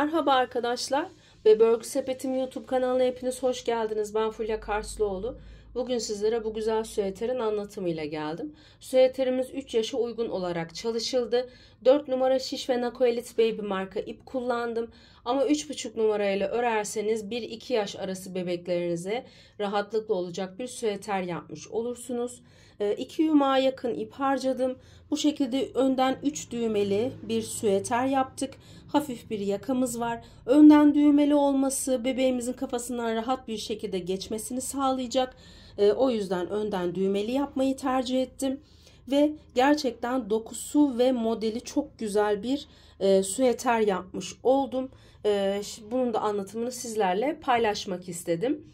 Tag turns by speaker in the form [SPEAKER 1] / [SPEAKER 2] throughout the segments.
[SPEAKER 1] Merhaba arkadaşlar ve Börgü Sepetim YouTube kanalına hepiniz hoş geldiniz. Ben Fulya Karslıoğlu. Bugün sizlere bu güzel süeterin anlatımıyla geldim. Süeterimiz 3 yaşa uygun olarak çalışıldı. 4 numara şiş ve Nakoelit Baby marka ip kullandım. Ama 3,5 numarayla örerseniz 1-2 yaş arası bebeklerinize rahatlıkla olacak bir süeter yapmış olursunuz. 2 ee, yumağa yakın ip harcadım. Bu şekilde önden 3 düğmeli bir süeter yaptık hafif bir yakamız var. Önden düğmeli olması bebeğimizin kafasından rahat bir şekilde geçmesini sağlayacak. E, o yüzden önden düğmeli yapmayı tercih ettim. Ve gerçekten dokusu ve modeli çok güzel bir e, süeter yapmış oldum. E, bunun da anlatımını sizlerle paylaşmak istedim.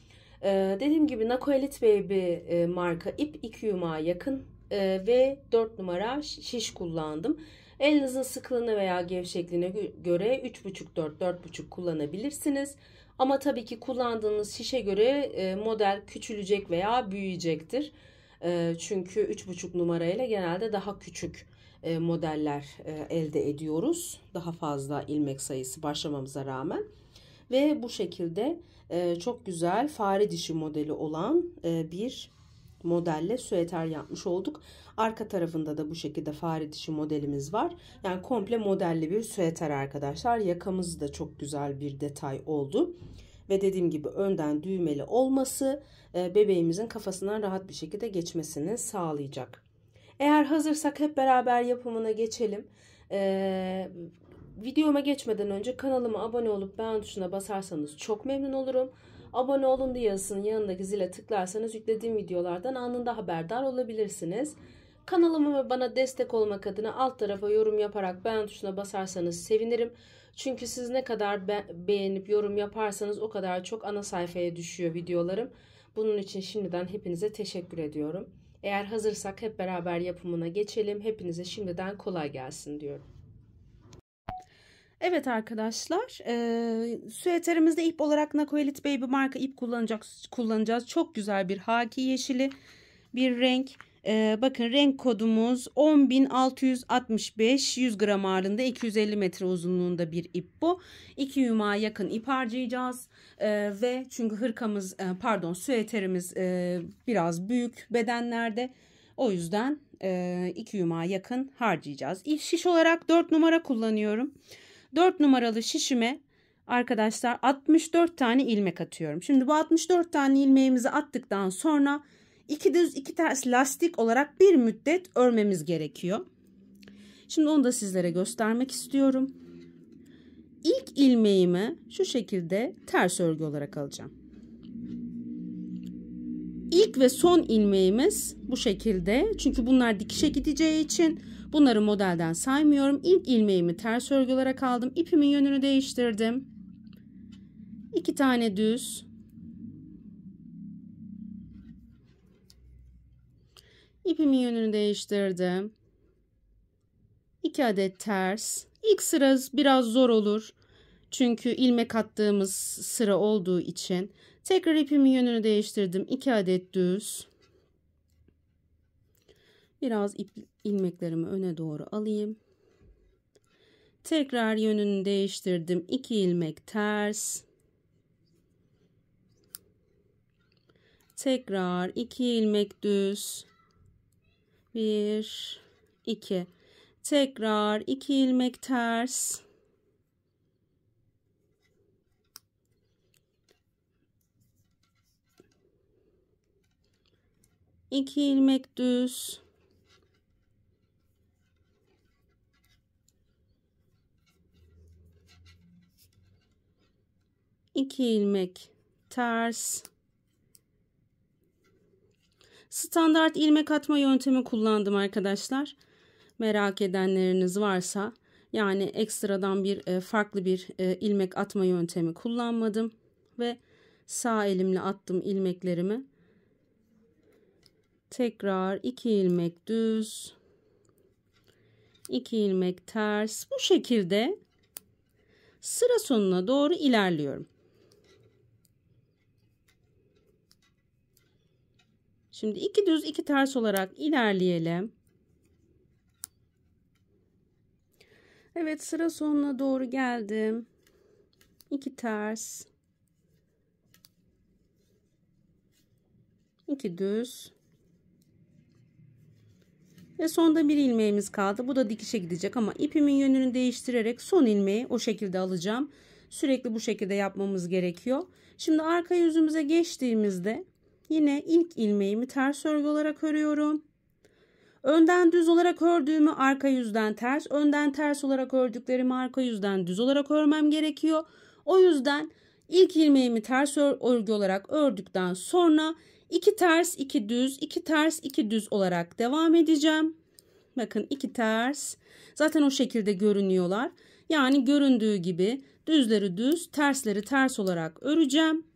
[SPEAKER 1] Ee, dediğim gibi Nako Elite Baby e, marka ip 2 yumağa yakın e, ve 4 numara şiş kullandım. Elinizin sıklığına veya gevşekliğine göre 3,5-4-4,5 kullanabilirsiniz. Ama tabii ki kullandığınız şişe göre e, model küçülecek veya büyüyecektir. E, çünkü 3,5 numarayla genelde daha küçük e, modeller elde ediyoruz. Daha fazla ilmek sayısı başlamamıza rağmen. Ve bu şekilde çok güzel fare dişi modeli olan bir modelle süeter yapmış olduk. Arka tarafında da bu şekilde fare dişi modelimiz var. Yani komple modelli bir süeter arkadaşlar. Yakamız da çok güzel bir detay oldu. Ve dediğim gibi önden düğmeli olması e, bebeğimizin kafasından rahat bir şekilde geçmesini sağlayacak. Eğer hazırsak hep beraber yapımına geçelim. Ee, videoma geçmeden önce kanalıma abone olup beğen tuşuna basarsanız çok memnun olurum. Abone olun diye yazısının yanındaki zile tıklarsanız yüklediğim videolardan anında haberdar olabilirsiniz. Kanalıma ve bana destek olmak adına alt tarafa yorum yaparak beğen tuşuna basarsanız sevinirim. Çünkü siz ne kadar be beğenip yorum yaparsanız o kadar çok ana sayfaya düşüyor videolarım. Bunun için şimdiden hepinize teşekkür ediyorum. Eğer hazırsak hep beraber yapımına geçelim. Hepinize şimdiden kolay gelsin diyorum. Evet arkadaşlar e, süeterimizde ip olarak Naco Elite Baby marka ip kullanacak, kullanacağız. Çok güzel bir haki yeşili bir renk. E, bakın renk kodumuz 10.665 100 gram ağırlığında 250 metre uzunluğunda bir ip bu. 2 yuma yakın ip harcayacağız e, ve çünkü hırkamız e, pardon süeterimiz e, biraz büyük bedenlerde. O yüzden 2 e, yuma yakın harcayacağız. İp şiş olarak 4 numara kullanıyorum. 4 numaralı şişime arkadaşlar 64 tane ilmek atıyorum. Şimdi bu 64 tane ilmeğimizi attıktan sonra 2 düz 2 ters lastik olarak bir müddet örmemiz gerekiyor. Şimdi onu da sizlere göstermek istiyorum. İlk ilmeğimi şu şekilde ters örgü olarak alacağım. İlk ve son ilmeğimiz bu şekilde. Çünkü bunlar dikişe gideceği için bunları modelden saymıyorum. İlk ilmeğimi ters örgü olarak aldım. İpimin yönünü değiştirdim. İki tane düz. İpimin yönünü değiştirdim. İki adet ters. İlk sıra biraz zor olur. Çünkü ilmek attığımız sıra olduğu için Tekrar ipimi yönünü değiştirdim. 2 adet düz. Biraz ip, ilmeklerimi öne doğru alayım. Tekrar yönünü değiştirdim. 2 ilmek ters. Tekrar 2 ilmek düz. 1 2 Tekrar 2 ilmek ters. 2 ilmek düz iki ilmek ters standart ilmek atma yöntemi kullandım arkadaşlar merak edenleriniz varsa yani ekstradan bir e, farklı bir e, ilmek atma yöntemi kullanmadım ve sağ elimle attım ilmeklerimi tekrar 2 ilmek düz 2 ilmek ters bu şekilde sıra sonuna doğru ilerliyorum Şimdi iki düz iki ters olarak ilerleyelim. Evet sıra sonuna doğru geldim. İki ters. iki düz. Ve sonda bir ilmeğimiz kaldı. Bu da dikişe gidecek ama ipimin yönünü değiştirerek son ilmeği o şekilde alacağım. Sürekli bu şekilde yapmamız gerekiyor. Şimdi arka yüzümüze geçtiğimizde yine ilk ilmeğimi ters örgü olarak örüyorum. Önden düz olarak ördüğümü arka yüzden ters, önden ters olarak ördüklerimi arka yüzden düz olarak örmem gerekiyor. O yüzden ilk ilmeğimi ters örgü olarak ördükten sonra 2 ters 2 düz 2 ters 2 düz olarak devam edeceğim. Bakın 2 ters zaten o şekilde görünüyorlar. Yani göründüğü gibi düzleri düz tersleri ters olarak öreceğim.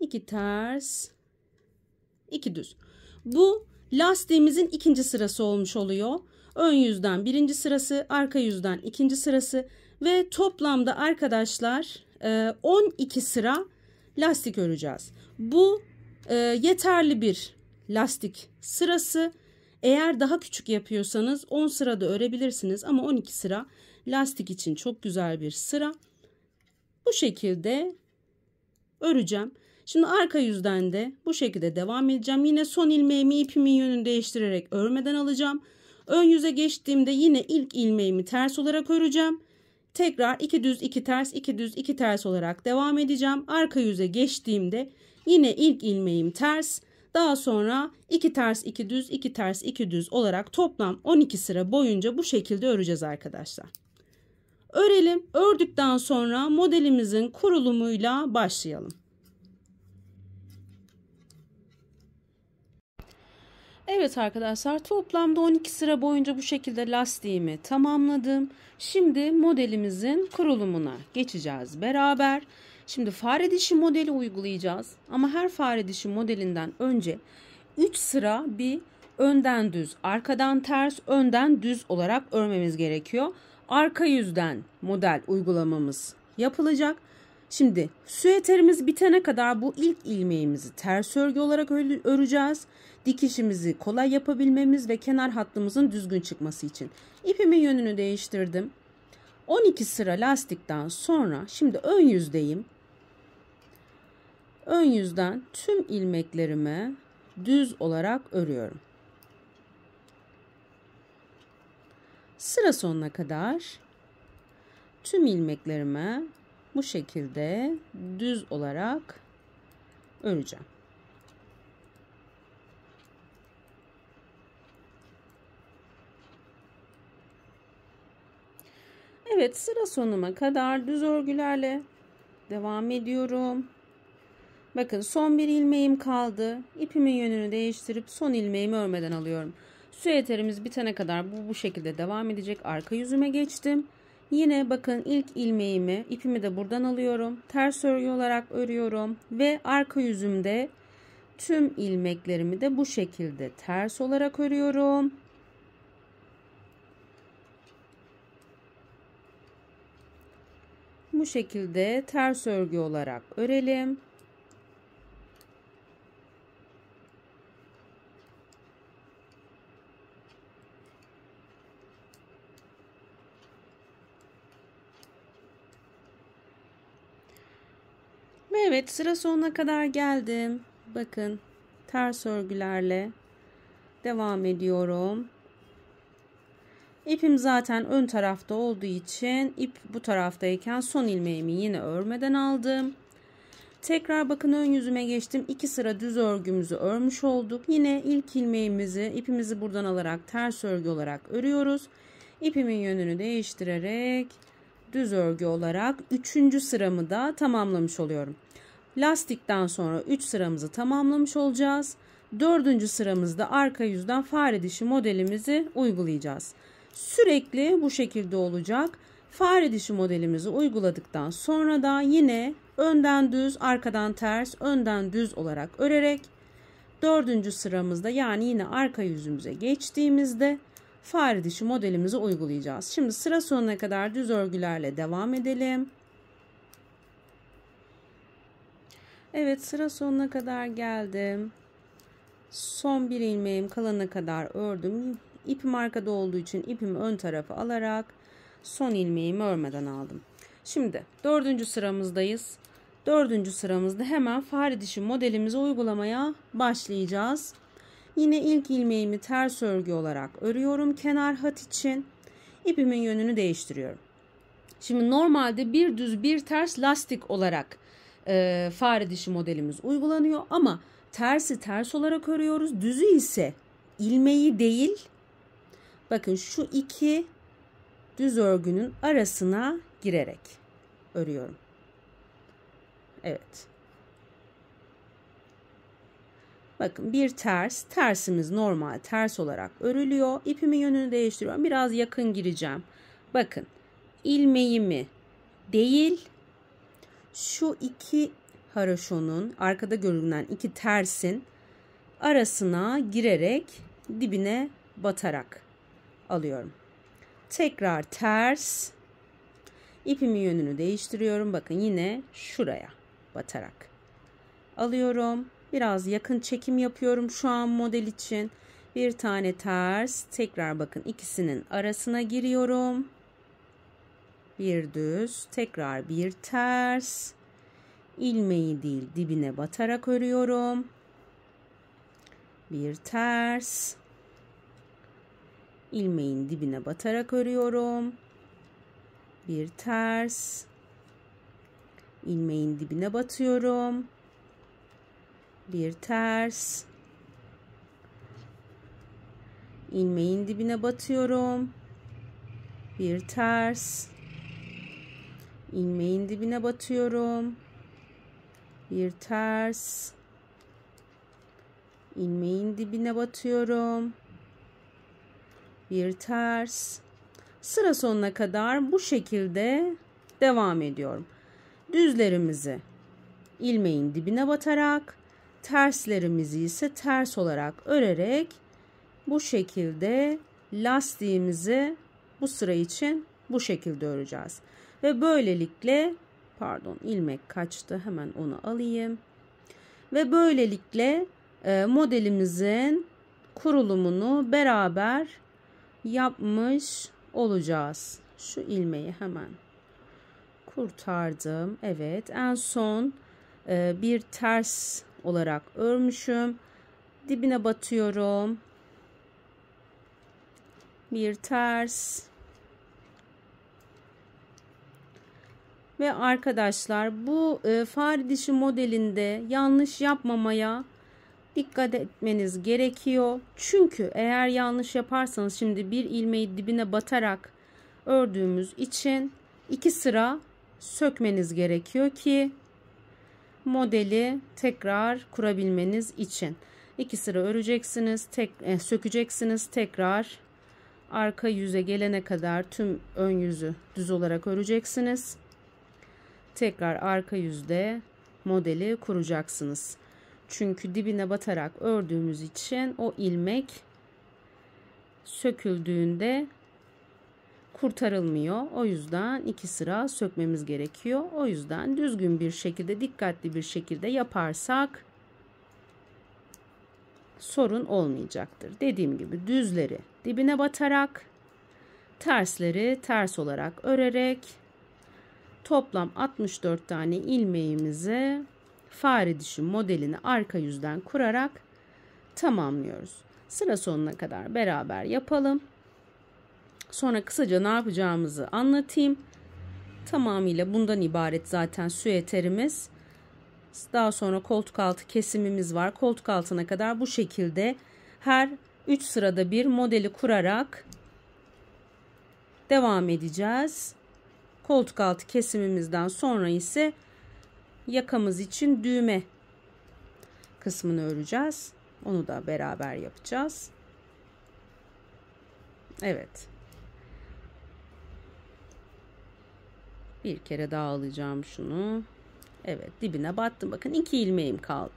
[SPEAKER 1] 2 ters 2 düz. Bu lastiğimizin ikinci sırası olmuş oluyor. Ön yüzden birinci sırası arka yüzden ikinci sırası ve toplamda arkadaşlar 12 e, sıra lastik öreceğiz. Bu e, yeterli bir lastik sırası. Eğer daha küçük yapıyorsanız 10 sırada örebilirsiniz ama 12 sıra lastik için çok güzel bir sıra. Bu şekilde öreceğim. Şimdi arka yüzden de bu şekilde devam edeceğim. Yine son ilmeğimi ipimin yönünü değiştirerek örmeden alacağım. Ön yüze geçtiğimde yine ilk ilmeğimi ters olarak öreceğim tekrar 2 düz 2 ters 2 düz 2 ters olarak devam edeceğim. Arka yüze geçtiğimde yine ilk ilmeğim ters. Daha sonra 2 ters 2 düz 2 ters 2 düz olarak toplam 12 sıra boyunca bu şekilde öreceğiz arkadaşlar. Örelim. Ördükten sonra modelimizin kurulumuyla başlayalım. Evet arkadaşlar toplamda 12 sıra boyunca bu şekilde lastiğimi tamamladım. Şimdi modelimizin kurulumuna geçeceğiz beraber. Şimdi fare dişi modeli uygulayacağız. Ama her fare dişi modelinden önce 3 sıra bir önden düz, arkadan ters, önden düz olarak örmemiz gerekiyor. Arka yüzden model uygulamamız yapılacak. Şimdi süeterimiz bitene kadar bu ilk ilmeğimizi ters örgü olarak öreceğiz dikişimizi kolay yapabilmemiz ve kenar hattımızın düzgün çıkması için. İpimin yönünü değiştirdim. 12 sıra lastikten sonra şimdi ön yüzdeyim. Ön yüzden tüm ilmeklerimi düz olarak örüyorum. Sıra sonuna kadar tüm ilmeklerimi bu şekilde düz olarak öreceğim. Evet sıra sonuma kadar düz örgülerle devam ediyorum. Bakın son bir ilmeğim kaldı. İpimin yönünü değiştirip son ilmeğimi örmeden alıyorum. Süeterimiz bitene kadar bu bu şekilde devam edecek. Arka yüzüme geçtim. Yine bakın ilk ilmeğimi ipimi de buradan alıyorum. Ters örgü olarak örüyorum ve arka yüzümde tüm ilmeklerimi de bu şekilde ters olarak örüyorum. bu şekilde ters örgü olarak örelim. evet sıra sonuna kadar geldim. Bakın ters örgülerle devam ediyorum. İpim zaten ön tarafta olduğu için ip bu taraftayken son ilmeğimi yine örmeden aldım. Tekrar bakın ön yüzüme geçtim. İki sıra düz örgümüzü örmüş olduk. Yine ilk ilmeğimizi ipimizi buradan alarak ters örgü olarak örüyoruz. İpimin yönünü değiştirerek düz örgü olarak 3. sıramı da tamamlamış oluyorum. Lastikten sonra 3 sıramızı tamamlamış olacağız. 4. sıramızda arka yüzden fare dişi modelimizi uygulayacağız. Sürekli bu şekilde olacak. Fare dişi modelimizi uyguladıktan sonra da yine önden düz, arkadan ters, önden düz olarak örerek dördüncü sıramızda yani yine arka yüzümüze geçtiğimizde fare dişi modelimizi uygulayacağız. Şimdi sıra sonuna kadar düz örgülerle devam edelim. Evet sıra sonuna kadar geldim. Son bir ilmeğim kalana kadar ördüm. İpim arkada olduğu için ipimi ön tarafa alarak son ilmeğimi örmeden aldım. Şimdi dördüncü sıramızdayız. Dördüncü sıramızda hemen fare dişi modelimizi uygulamaya başlayacağız. Yine ilk ilmeğimi ters örgü olarak örüyorum kenar hat için. İpimin yönünü değiştiriyorum. Şimdi normalde bir düz bir ters lastik olarak e, fare dişi modelimiz uygulanıyor ama tersi ters olarak örüyoruz. Düzü ise ilmeği değil Bakın şu iki düz örgünün arasına girerek örüyorum. Evet. Bakın bir ters, tersimiz normal ters olarak örülüyor. İpimin yönünü değiştiriyorum. Biraz yakın gireceğim. Bakın ilmeğimi değil şu iki haroşonun arkada görünen iki tersin arasına girerek dibine batarak alıyorum. Tekrar ters. İpimin yönünü değiştiriyorum. Bakın yine şuraya batarak alıyorum. Biraz yakın çekim yapıyorum şu an model için. Bir tane ters. Tekrar bakın ikisinin arasına giriyorum. Bir düz. Tekrar bir ters. İlmeği değil dibine batarak örüyorum. Bir ters ilmeğin dibine batarak örüyorum. Bir ters. ilmeğin dibine batıyorum. Bir ters. ilmeğin dibine batıyorum. Bir ters. ilmeğin dibine batıyorum. Bir ters. ilmeğin dibine batıyorum bir ters. Sıra sonuna kadar bu şekilde devam ediyorum. Düzlerimizi ilmeğin dibine batarak, terslerimizi ise ters olarak örerek bu şekilde lastiğimizi bu sıra için bu şekilde öreceğiz. Ve böylelikle pardon ilmek kaçtı hemen onu alayım. Ve böylelikle e, modelimizin kurulumunu beraber yapmış olacağız. Şu ilmeği hemen kurtardım. Evet en son e, bir ters olarak örmüşüm. Dibine batıyorum. Bir ters. Ve arkadaşlar bu e, fare dişi modelinde yanlış yapmamaya dikkat etmeniz gerekiyor. Çünkü eğer yanlış yaparsanız şimdi bir ilmeği dibine batarak ördüğümüz için iki sıra sökmeniz gerekiyor ki modeli tekrar kurabilmeniz için. iki sıra öreceksiniz, tek, e, sökeceksiniz tekrar arka yüze gelene kadar tüm ön yüzü düz olarak öreceksiniz. Tekrar arka yüzde modeli kuracaksınız. Çünkü dibine batarak ördüğümüz için o ilmek söküldüğünde kurtarılmıyor. O yüzden iki sıra sökmemiz gerekiyor. O yüzden düzgün bir şekilde, dikkatli bir şekilde yaparsak sorun olmayacaktır. Dediğim gibi düzleri dibine batarak, tersleri ters olarak örerek toplam 64 tane ilmeğimizi fare dişi modelini arka yüzden kurarak tamamlıyoruz. Sıra sonuna kadar beraber yapalım. Sonra kısaca ne yapacağımızı anlatayım. Tamamıyla bundan ibaret zaten süeterimiz. Daha sonra koltuk altı kesimimiz var. Koltuk altına kadar bu şekilde her 3 sırada bir modeli kurarak devam edeceğiz. Koltuk altı kesimimizden sonra ise yakamız için düğme kısmını öreceğiz. Onu da beraber yapacağız. Evet. Bir kere daha alacağım şunu. Evet dibine battım. Bakın iki ilmeğim kaldı.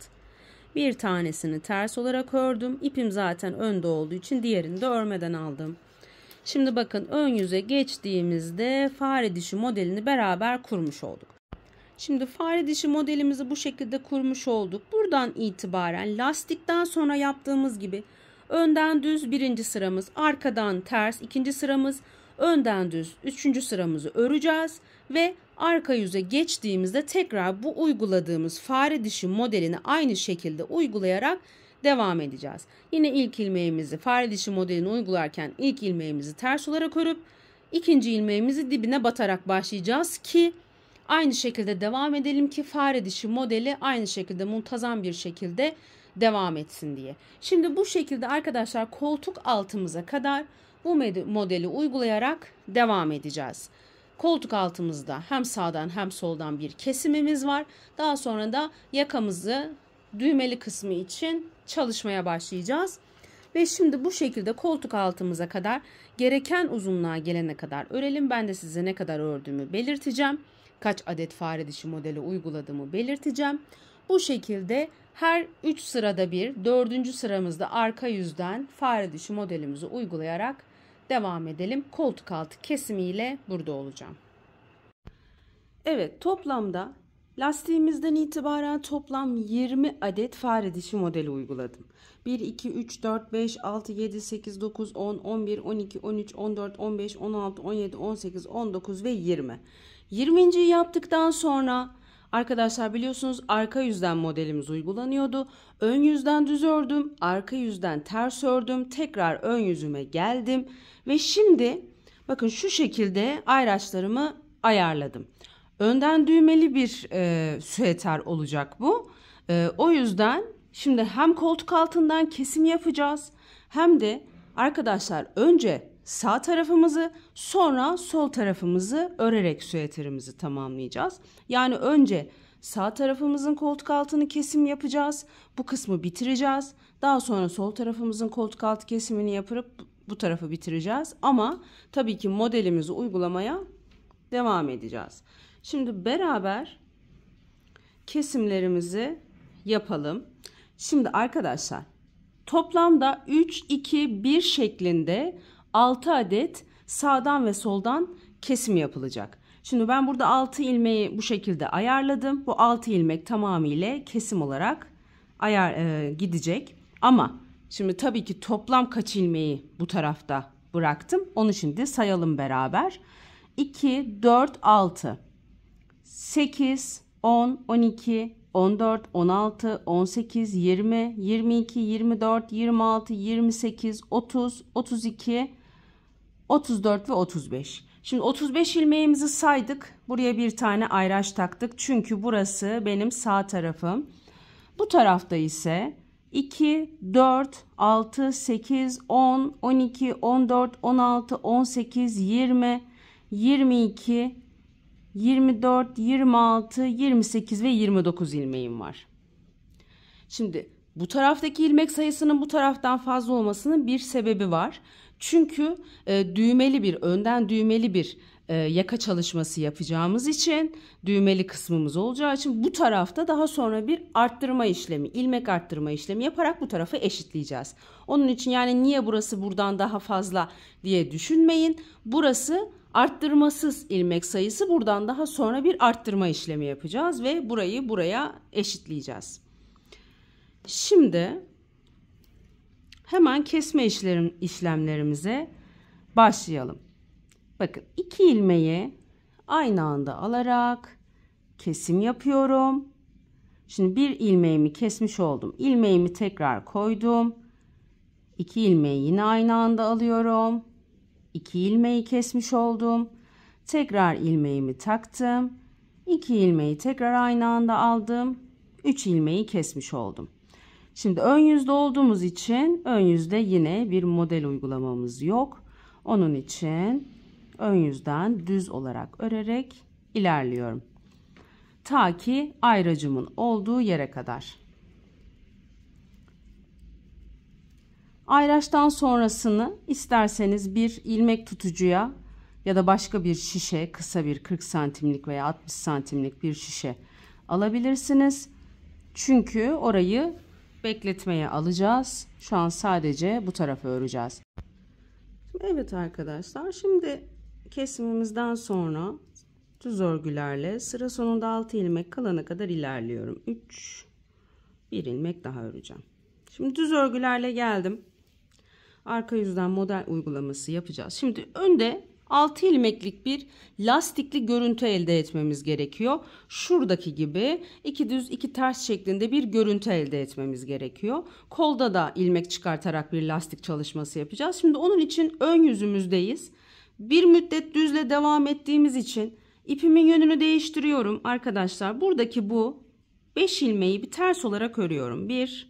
[SPEAKER 1] Bir tanesini ters olarak ördüm. İpim zaten önde olduğu için diğerini de örmeden aldım. Şimdi bakın ön yüze geçtiğimizde fare dişi modelini beraber kurmuş olduk. Şimdi fare dişi modelimizi bu şekilde kurmuş olduk. Buradan itibaren lastikten sonra yaptığımız gibi önden düz birinci sıramız, arkadan ters ikinci sıramız, önden düz üçüncü sıramızı öreceğiz ve arka yüze geçtiğimizde tekrar bu uyguladığımız fare dişi modelini aynı şekilde uygulayarak devam edeceğiz. Yine ilk ilmeğimizi fare dişi modelini uygularken ilk ilmeğimizi ters olarak örüp ikinci ilmeğimizi dibine batarak başlayacağız ki Aynı şekilde devam edelim ki fare dişi modeli aynı şekilde muntazam bir şekilde devam etsin diye. Şimdi bu şekilde arkadaşlar koltuk altımıza kadar bu modeli uygulayarak devam edeceğiz. Koltuk altımızda hem sağdan hem soldan bir kesimimiz var. Daha sonra da yakamızı düğmeli kısmı için çalışmaya başlayacağız. Ve şimdi bu şekilde koltuk altımıza kadar gereken uzunluğa gelene kadar örelim. Ben de size ne kadar ördüğümü belirteceğim kaç adet fare dişi modeli uyguladığımı belirteceğim. Bu şekilde her 3 sırada bir 4. sıramızda arka yüzden fare dişi modelimizi uygulayarak devam edelim. Koltuk altı kesimiyle burada olacağım. Evet toplamda Lastiğimizden itibaren toplam 20 adet fare dişi modeli uyguladım. 1, 2, 3, 4, 5, 6, 7, 8, 9, 10, 11, 12, 13, 14, 15, 16, 17, 18, 19 ve 20. 20.yi yaptıktan sonra arkadaşlar biliyorsunuz arka yüzden modelimiz uygulanıyordu. Ön yüzden düz ördüm, arka yüzden ters ördüm, tekrar ön yüzüme geldim ve şimdi bakın şu şekilde ayraçlarımı ayarladım. Önden düğmeli bir e, süeter olacak bu. E, o yüzden şimdi hem koltuk altından kesim yapacağız hem de arkadaşlar önce sağ tarafımızı sonra sol tarafımızı örerek süeterimizi tamamlayacağız. Yani önce sağ tarafımızın koltuk altını kesim yapacağız. Bu kısmı bitireceğiz. Daha sonra sol tarafımızın koltuk altı kesimini yapıp bu tarafı bitireceğiz. Ama tabii ki modelimizi uygulamaya devam edeceğiz. Şimdi beraber kesimlerimizi yapalım. Şimdi arkadaşlar toplamda 3 2 1 şeklinde 6 adet sağdan ve soldan kesim yapılacak. Şimdi ben burada 6 ilmeği bu şekilde ayarladım. Bu 6 ilmek tamamıyla kesim olarak ayar e, gidecek. Ama şimdi tabii ki toplam kaç ilmeği bu tarafta bıraktım. Onu şimdi sayalım beraber. 2, 4, 6, 8, 10, 12, 14, 16, 18, 20, 22, 24, 26, 28, 30, 32, 34 ve 35. Şimdi 35 ilmeğimizi saydık. Buraya bir tane ayraç taktık. Çünkü burası benim sağ tarafım. Bu tarafta ise 2, 4, 6, 8, 10, 12, 14, 16, 18, 20, 22, 24, 26, 28 ve 29 ilmeğim var. Şimdi bu taraftaki ilmek sayısının bu taraftan fazla olmasının bir sebebi var. Çünkü e, düğmeli bir, önden düğmeli bir e, yaka çalışması yapacağımız için düğmeli kısmımız olacağı için bu tarafta daha sonra bir arttırma işlemi, ilmek arttırma işlemi yaparak bu tarafı eşitleyeceğiz. Onun için yani niye burası buradan daha fazla diye düşünmeyin. Burası arttırmasız ilmek sayısı buradan daha sonra bir arttırma işlemi yapacağız ve burayı buraya eşitleyeceğiz. Şimdi Hemen kesme işlerim, işlemlerimize başlayalım. Bakın iki ilmeği aynı anda alarak kesim yapıyorum. Şimdi bir ilmeğimi kesmiş oldum. İlmeğimi tekrar koydum. İki ilmeği yine aynı anda alıyorum. İki ilmeği kesmiş oldum. Tekrar ilmeğimi taktım. İki ilmeği tekrar aynı anda aldım. Üç ilmeği kesmiş oldum. Şimdi ön yüzde olduğumuz için ön yüzde yine bir model uygulamamız yok. Onun için ön yüzden düz olarak örerek ilerliyorum. Ta ki ayracımın olduğu yere kadar. Ayraçtan sonrasını isterseniz bir ilmek tutucuya ya da başka bir şişe kısa bir 40 santimlik veya 60 santimlik bir şişe alabilirsiniz. Çünkü orayı bekletmeye alacağız. Şu an sadece bu tarafı öreceğiz. Evet arkadaşlar şimdi kesimimizden sonra düz örgülerle sıra sonunda 6 ilmek kalana kadar ilerliyorum. 3 1 ilmek daha öreceğim. Şimdi düz örgülerle geldim. Arka yüzden model uygulaması yapacağız. Şimdi önde 6 ilmeklik bir lastikli görüntü elde etmemiz gerekiyor. Şuradaki gibi iki düz iki ters şeklinde bir görüntü elde etmemiz gerekiyor. Kolda da ilmek çıkartarak bir lastik çalışması yapacağız. Şimdi onun için ön yüzümüzdeyiz. Bir müddet düzle devam ettiğimiz için ipimin yönünü değiştiriyorum arkadaşlar. Buradaki bu 5 ilmeği bir ters olarak örüyorum. 1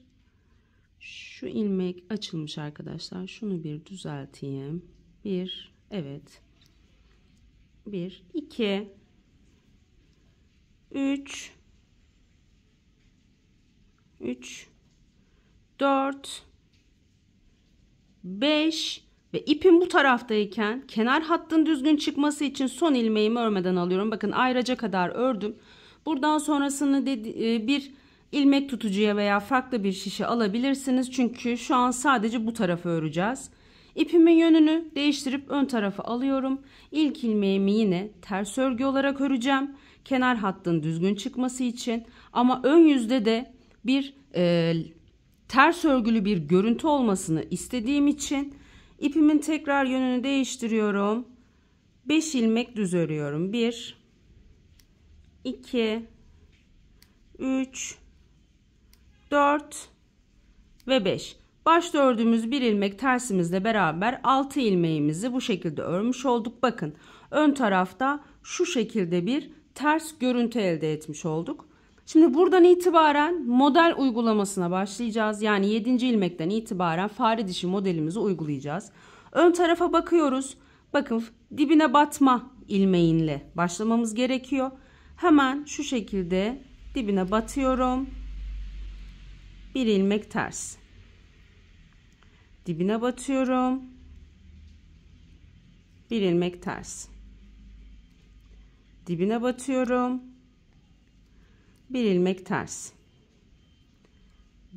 [SPEAKER 1] şu ilmek açılmış arkadaşlar. Şunu bir düzelteyim. 1 evet. 1 2 3 3 4 5 ve ipin bu taraftayken kenar hattın düzgün çıkması için son ilmeğimi örmeden alıyorum. Bakın ayraca kadar ördüm. Buradan sonrasını e, bir ilmek tutucuya veya farklı bir şişe alabilirsiniz. Çünkü şu an sadece bu tarafı öreceğiz. İpimin yönünü değiştirip ön tarafı alıyorum. İlk ilmeğimi yine ters örgü olarak öreceğim. Kenar hattın düzgün çıkması için ama ön yüzde de bir e, ters örgülü bir görüntü olmasını istediğim için ipimin tekrar yönünü değiştiriyorum. 5 ilmek düz örüyorum. 1 2 3 4 ve 5. Baş dördüğümüz bir ilmek tersimizle beraber 6 ilmeğimizi bu şekilde örmüş olduk. Bakın ön tarafta şu şekilde bir ters görüntü elde etmiş olduk. Şimdi buradan itibaren model uygulamasına başlayacağız. Yani 7. ilmekten itibaren fare dişi modelimizi uygulayacağız. Ön tarafa bakıyoruz. Bakın dibine batma ilmeğinle başlamamız gerekiyor. Hemen şu şekilde dibine batıyorum. Bir ilmek ters dibine batıyorum. Bir ilmek ters. Dibine batıyorum. Bir ilmek ters.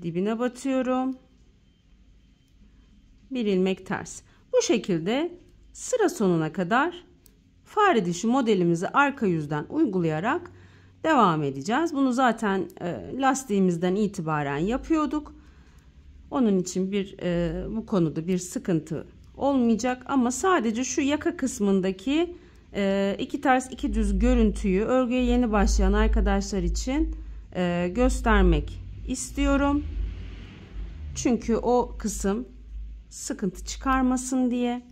[SPEAKER 1] Dibine batıyorum. Bir ilmek ters. Bu şekilde sıra sonuna kadar fare dişi modelimizi arka yüzden uygulayarak devam edeceğiz. Bunu zaten e, lastiğimizden itibaren yapıyorduk. Onun için bir e, bu konuda bir sıkıntı olmayacak ama sadece şu yaka kısmındaki e, iki ters iki düz görüntüyü örgüye yeni başlayan arkadaşlar için e, göstermek istiyorum. Çünkü o kısım sıkıntı çıkarmasın diye.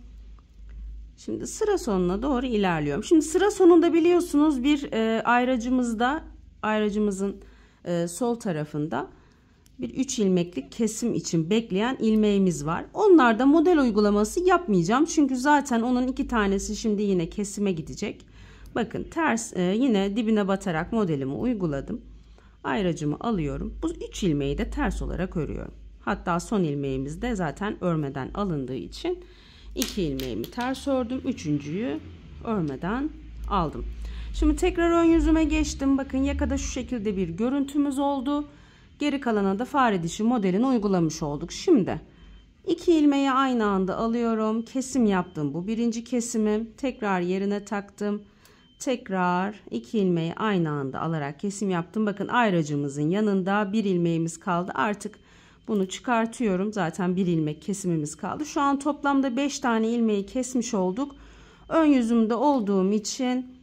[SPEAKER 1] Şimdi sıra sonuna doğru ilerliyorum. Şimdi sıra sonunda biliyorsunuz bir e, ayracımızda ayracımızın e, sol tarafında bir 3 ilmekli kesim için bekleyen ilmeğimiz var. Onlarda model uygulaması yapmayacağım. Çünkü zaten onun iki tanesi şimdi yine kesime gidecek. Bakın ters e, yine dibine batarak modelimi uyguladım. Ayracımı alıyorum. Bu 3 ilmeği de ters olarak örüyorum. Hatta son ilmeğimiz de zaten örmeden alındığı için 2 ilmeğimi ters ördüm. Üçüncüyü örmeden aldım. Şimdi tekrar ön yüzüme geçtim. Bakın yakada şu şekilde bir görüntümüz oldu. Geri kalana da fare dişi modelini uygulamış olduk. Şimdi iki ilmeği aynı anda alıyorum. Kesim yaptım. Bu birinci kesimim. Tekrar yerine taktım. Tekrar iki ilmeği aynı anda alarak kesim yaptım. Bakın ayracımızın yanında bir ilmeğimiz kaldı. Artık bunu çıkartıyorum. Zaten bir ilmek kesimimiz kaldı. Şu an toplamda 5 tane ilmeği kesmiş olduk. Ön yüzümde olduğum için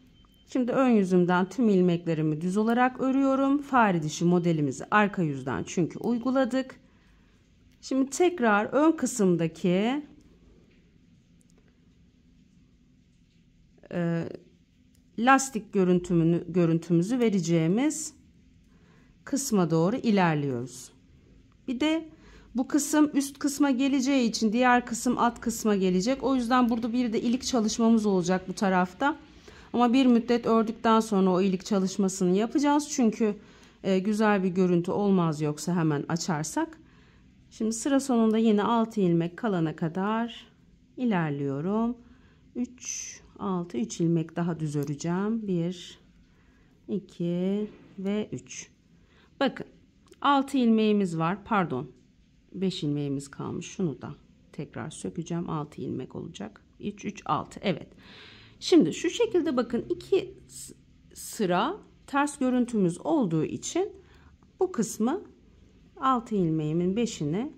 [SPEAKER 1] Şimdi ön yüzümden tüm ilmeklerimi düz olarak örüyorum. Fare dişi modelimizi arka yüzden çünkü uyguladık. Şimdi tekrar ön kısımdaki e, lastik görüntümünü, görüntümüzü vereceğimiz kısma doğru ilerliyoruz. Bir de bu kısım üst kısma geleceği için diğer kısım alt kısma gelecek. O yüzden burada bir de ilik çalışmamız olacak bu tarafta. Ama bir müddet ördükten sonra o ilik çalışmasını yapacağız. Çünkü e, güzel bir görüntü olmaz yoksa hemen açarsak. Şimdi sıra sonunda yine 6 ilmek kalana kadar ilerliyorum. 3 6 3 ilmek daha düz öreceğim. 1 2 ve 3. Bakın 6 ilmeğimiz var. Pardon. 5 ilmeğimiz kalmış. Şunu da tekrar sökeceğim. 6 ilmek olacak. 3 3 6. Evet. Şimdi şu şekilde bakın iki sıra ters görüntümüz olduğu için bu kısmı 6 ilmeğimin 5'ini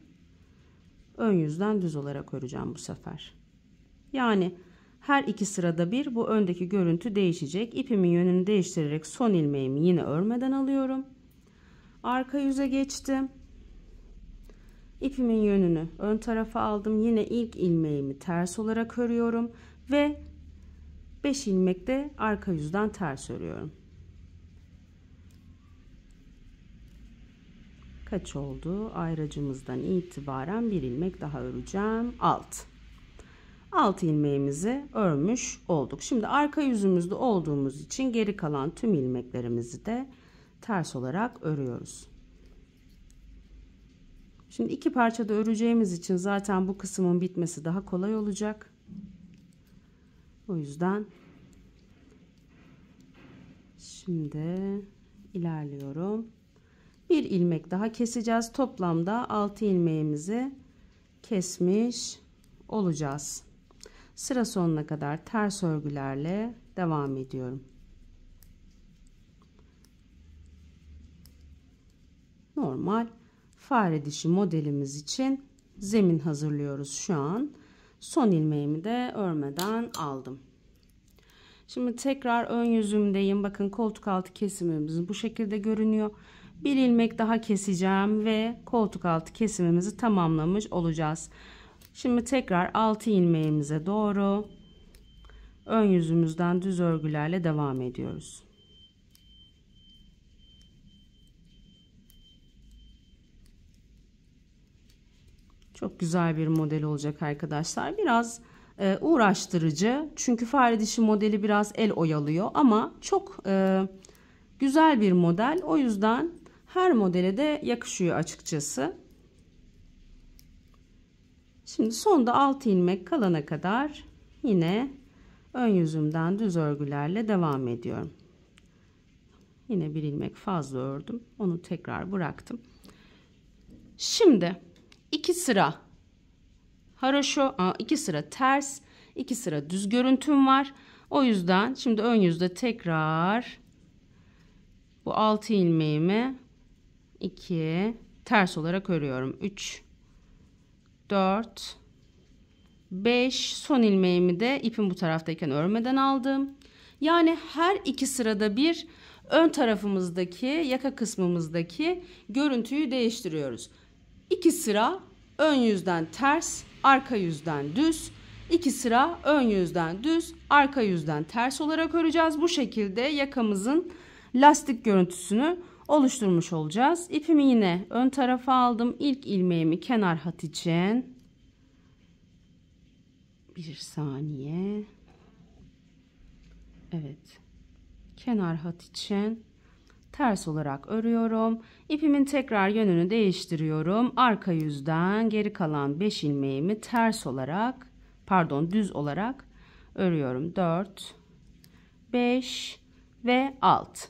[SPEAKER 1] ön yüzden düz olarak öreceğim bu sefer. Yani her iki sırada bir bu öndeki görüntü değişecek. İpimin yönünü değiştirerek son ilmeğimi yine örmeden alıyorum. Arka yüze geçtim. İpimin yönünü ön tarafa aldım. Yine ilk ilmeğimi ters olarak örüyorum ve 5 ilmekte arka yüzden ters örüyorum. Kaç oldu? Ayracımızdan itibaren bir ilmek daha öreceğim. 6. 6 ilmeğimizi örmüş olduk. Şimdi arka yüzümüzde olduğumuz için geri kalan tüm ilmeklerimizi de ters olarak örüyoruz. Şimdi iki parçada öreceğimiz için zaten bu kısmın bitmesi daha kolay olacak. O yüzden şimdi ilerliyorum. Bir ilmek daha keseceğiz. Toplamda 6 ilmeğimizi kesmiş olacağız. Sıra sonuna kadar ters örgülerle devam ediyorum. Normal fare dişi modelimiz için zemin hazırlıyoruz şu an son ilmeğimi de örmeden aldım. Şimdi tekrar ön yüzümdeyim. Bakın koltuk altı kesimimiz bu şekilde görünüyor. Bir ilmek daha keseceğim ve koltuk altı kesimimizi tamamlamış olacağız. Şimdi tekrar 6 ilmeğimize doğru ön yüzümüzden düz örgülerle devam ediyoruz. Çok güzel bir model olacak arkadaşlar. Biraz e, uğraştırıcı. Çünkü fare dişi modeli biraz el oyalıyor ama çok e, güzel bir model. O yüzden her modele de yakışıyor açıkçası. Şimdi sonda 6 ilmek kalana kadar yine ön yüzümden düz örgülerle devam ediyorum. Yine bir ilmek fazla ördüm. Onu tekrar bıraktım. Şimdi 2 sıra haroşo, iki sıra ters, iki sıra düz görüntüm var. O yüzden şimdi ön yüzde tekrar bu 6 ilmeğimi 2 ters olarak örüyorum. 3 4 5 son ilmeğimi de ipin bu taraftayken örmeden aldım. Yani her iki sırada bir ön tarafımızdaki yaka kısmımızdaki görüntüyü değiştiriyoruz. İki sıra ön yüzden ters, arka yüzden düz. 2 sıra ön yüzden düz, arka yüzden ters olarak öreceğiz. Bu şekilde yakamızın lastik görüntüsünü oluşturmuş olacağız. İpimi yine ön tarafa aldım. İlk ilmeğimi kenar hat için. Bir saniye. Evet. Kenar hat için ters olarak örüyorum. İpimin tekrar yönünü değiştiriyorum. Arka yüzden geri kalan 5 ilmeğimi ters olarak pardon düz olarak örüyorum. 4 5 ve 6.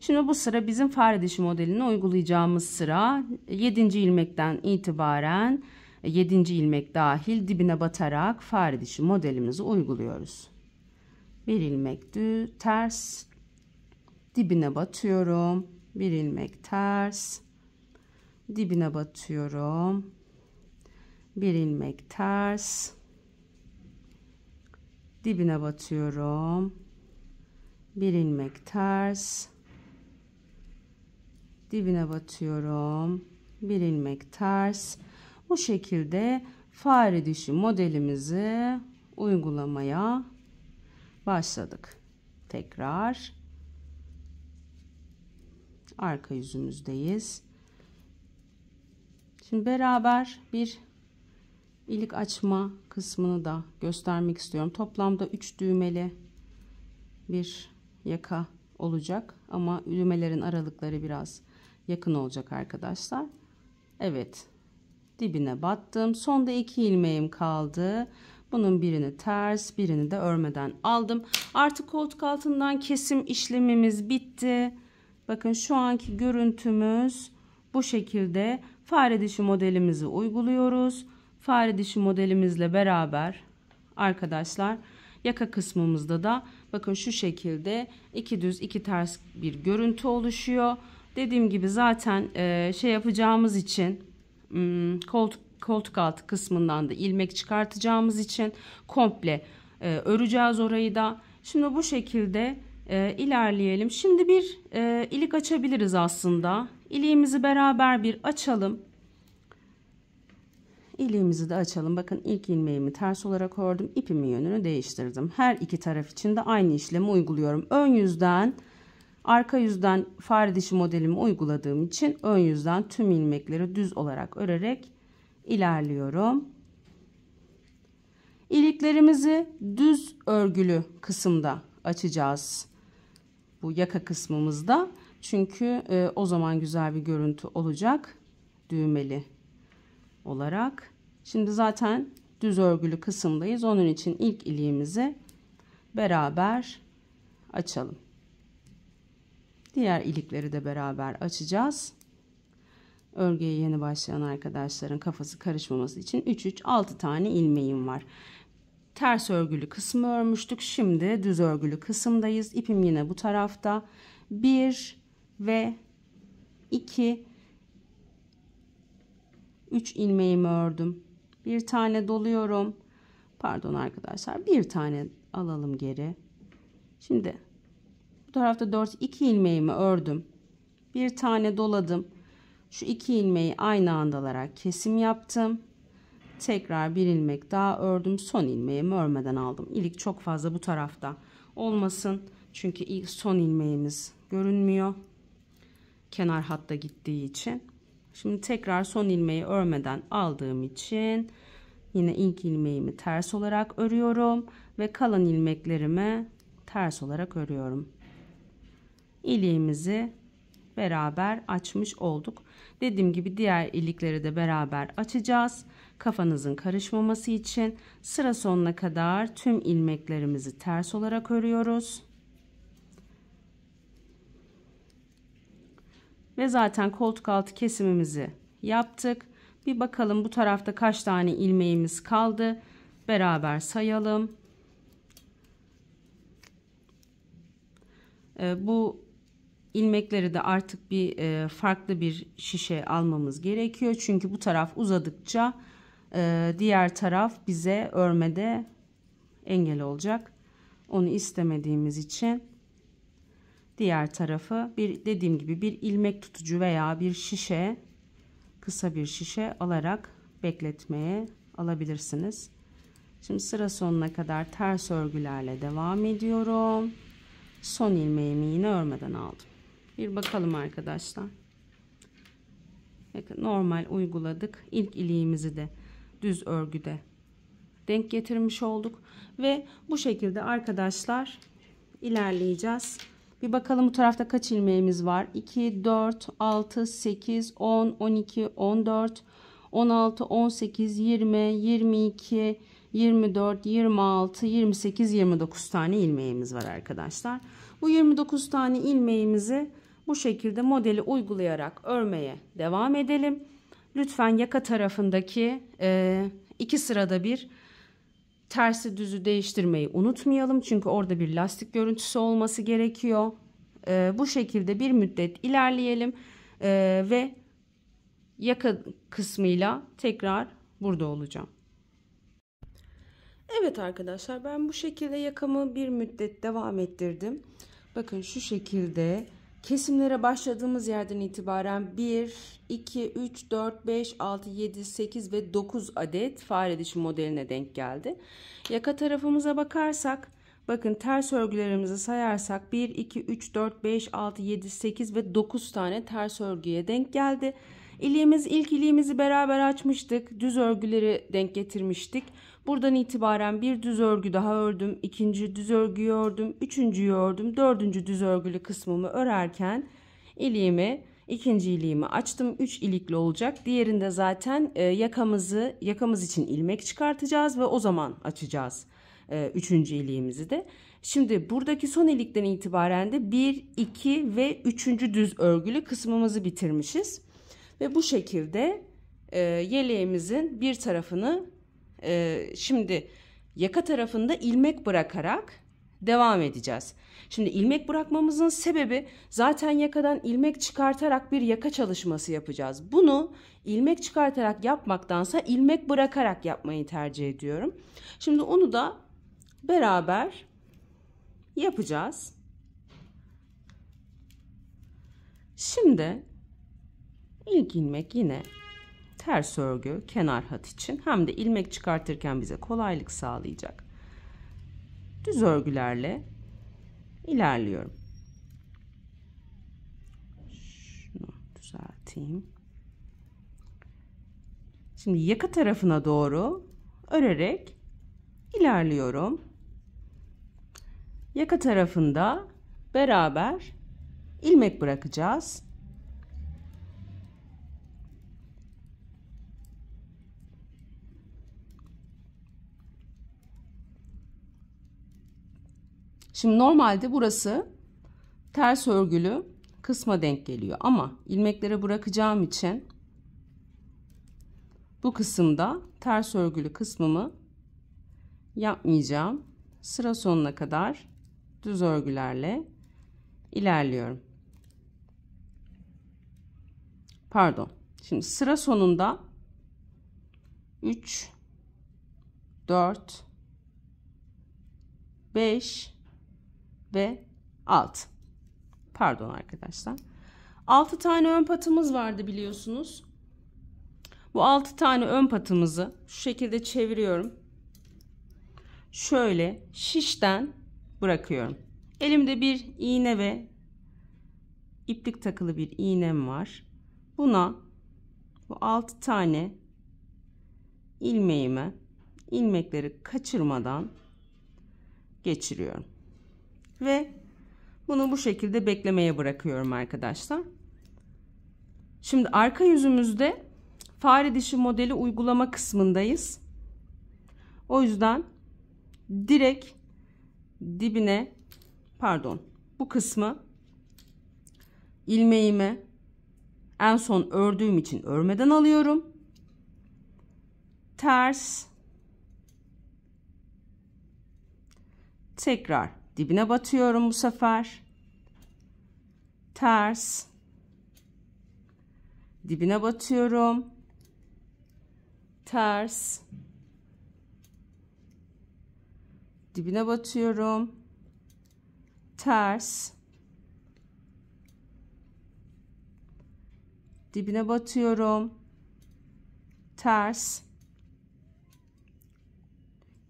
[SPEAKER 1] Şimdi bu sıra bizim fare dişi modelini uygulayacağımız sıra 7. ilmekten itibaren 7. ilmek dahil dibine batarak fare dişi modelimizi uyguluyoruz. Bir ilmek düz ters dibine batıyorum bir ilmek ters dibine batıyorum bir ilmek ters dibine batıyorum bir ilmek ters dibine batıyorum bir ilmek ters bu şekilde fare dişi modelimizi uygulamaya başladık tekrar arka yüzümüzdeyiz. Şimdi beraber bir ilik açma kısmını da göstermek istiyorum. Toplamda 3 düğmeli bir yaka olacak ama düğmelerin aralıkları biraz yakın olacak arkadaşlar. Evet dibine battım. Sonda 2 ilmeğim kaldı. Bunun birini ters birini de örmeden aldım. Artık koltuk altından kesim işlemimiz bitti. Bakın şu anki görüntümüz bu şekilde fare dişi modelimizi uyguluyoruz. Fare dişi modelimizle beraber arkadaşlar yaka kısmımızda da bakın şu şekilde iki düz iki ters bir görüntü oluşuyor. Dediğim gibi zaten e, şey yapacağımız için hmm, koltuk koltuk altı kısmından da ilmek çıkartacağımız için komple e, öreceğiz orayı da. Şimdi bu şekilde e, ilerleyelim. Şimdi bir e, ilik açabiliriz aslında. İliğimizi beraber bir açalım. İliğimizi de açalım. Bakın ilk ilmeğimi ters olarak ördüm. İpimin yönünü değiştirdim. Her iki taraf için de aynı işlemi uyguluyorum. Ön yüzden arka yüzden fare dişi modelimi uyguladığım için ön yüzden tüm ilmekleri düz olarak örerek ilerliyorum. İliklerimizi düz örgülü kısımda açacağız bu yaka kısmımızda. Çünkü e, o zaman güzel bir görüntü olacak düğmeli olarak. Şimdi zaten düz örgülü kısımdayız. Onun için ilk iliğimizi beraber açalım. Diğer ilikleri de beraber açacağız. Örgüye yeni başlayan arkadaşların kafası karışmaması için 3-3 6 tane ilmeğim var ters örgülü kısmı örmüştük. Şimdi düz örgülü kısımdayız. İpim yine bu tarafta. 1 ve 2 3 ilmeğimi ördüm. Bir tane doluyorum. Pardon arkadaşlar. Bir tane alalım geri. Şimdi bu tarafta 4 2 ilmeğimi ördüm. Bir tane doladım. Şu iki ilmeği aynı anda alarak kesim yaptım tekrar bir ilmek daha ördüm son ilmeğimi örmeden aldım ilik çok fazla bu tarafta olmasın çünkü ilk son ilmeğimiz görünmüyor kenar hatta gittiği için şimdi tekrar son ilmeği örmeden aldığım için yine ilk ilmeğimi ters olarak örüyorum ve kalan ilmeklerimi ters olarak örüyorum iliğimizi beraber açmış olduk. Dediğim gibi diğer ilikleri de beraber açacağız. Kafanızın karışmaması için sıra sonuna kadar tüm ilmeklerimizi ters olarak örüyoruz. Ve zaten koltuk altı kesimimizi yaptık. Bir bakalım bu tarafta kaç tane ilmeğimiz kaldı. Beraber sayalım. Ee, bu ilmekleri de artık bir e, farklı bir şişe almamız gerekiyor. Çünkü bu taraf uzadıkça ee, diğer taraf bize örmede engel olacak. Onu istemediğimiz için diğer tarafı bir dediğim gibi bir ilmek tutucu veya bir şişe kısa bir şişe alarak bekletmeye alabilirsiniz. Şimdi sıra sonuna kadar ters örgülerle devam ediyorum. Son ilmeğimi yine örmeden aldım. Bir bakalım arkadaşlar. Bakın normal uyguladık. İlk iliğimizi de düz örgüde denk getirmiş olduk ve bu şekilde arkadaşlar ilerleyeceğiz. Bir bakalım bu tarafta kaç ilmeğimiz var? 2, 4, 6, 8, 10, 12, 14, 16, 18, 20, 22, 24, 26, 28, 29 tane ilmeğimiz var arkadaşlar. Bu 29 tane ilmeğimizi bu şekilde modeli uygulayarak örmeye devam edelim lütfen yaka tarafındaki e, iki sırada bir tersi düzü değiştirmeyi unutmayalım. Çünkü orada bir lastik görüntüsü olması gerekiyor. E, bu şekilde bir müddet ilerleyelim e, ve yaka kısmıyla tekrar burada olacağım. Evet arkadaşlar ben bu şekilde yakamı bir müddet devam ettirdim. Bakın şu şekilde Kesimlere başladığımız yerden itibaren 1, 2, 3, 4, 5, 6, 7, 8 ve 9 adet fare dişi modeline denk geldi. Yaka tarafımıza bakarsak bakın ters örgülerimizi sayarsak 1, 2, 3, 4, 5, 6, 7, 8 ve 9 tane ters örgüye denk geldi. İliğimiz ilk iliğimizi beraber açmıştık. Düz örgüleri denk getirmiştik. Buradan itibaren bir düz örgü daha ördüm. ikinci düz örgüyü ördüm. Üçüncüyü ördüm. Dördüncü düz örgülü kısmımı örerken iliğimi ikinci iliğimi açtım. Üç ilikli olacak. Diğerinde zaten e, yakamızı yakamız için ilmek çıkartacağız ve o zaman açacağız. E, üçüncü iliğimizi de. Şimdi buradaki son ilikten itibaren de 1, 2 ve 3. düz örgülü kısmımızı bitirmişiz. Ve bu şekilde e, yeleğimizin bir tarafını e, şimdi yaka tarafında ilmek bırakarak devam edeceğiz. Şimdi ilmek bırakmamızın sebebi zaten yakadan ilmek çıkartarak bir yaka çalışması yapacağız. Bunu ilmek çıkartarak yapmaktansa ilmek bırakarak yapmayı tercih ediyorum. Şimdi onu da beraber yapacağız. Şimdi ilk ilmek yine ters örgü kenar hat için hem de ilmek çıkartırken bize kolaylık sağlayacak düz örgülerle ilerliyorum. Şunu düzelteyim. Şimdi yaka tarafına doğru örerek ilerliyorum. Yaka tarafında beraber ilmek bırakacağız. Şimdi normalde burası ters örgülü kısma denk geliyor ama ilmeklere bırakacağım için bu kısımda ters örgülü kısmımı yapmayacağım. Sıra sonuna kadar düz örgülerle ilerliyorum. Pardon. Şimdi sıra sonunda 3 4 5 ve alt. Pardon arkadaşlar. 6 tane ön patımız vardı biliyorsunuz. Bu 6 tane ön patımızı şu şekilde çeviriyorum. Şöyle şişten bırakıyorum. Elimde bir iğne ve iplik takılı bir iğnem var. Buna bu 6 tane ilmeğime ilmekleri kaçırmadan geçiriyorum. Ve bunu bu şekilde beklemeye bırakıyorum arkadaşlar. Şimdi arka yüzümüzde fare dişi modeli uygulama kısmındayız. O yüzden direkt dibine pardon bu kısmı ilmeğimi en son ördüğüm için örmeden alıyorum. Ters tekrar dibine batıyorum bu sefer ters dibine batıyorum ters dibine batıyorum ters dibine batıyorum ters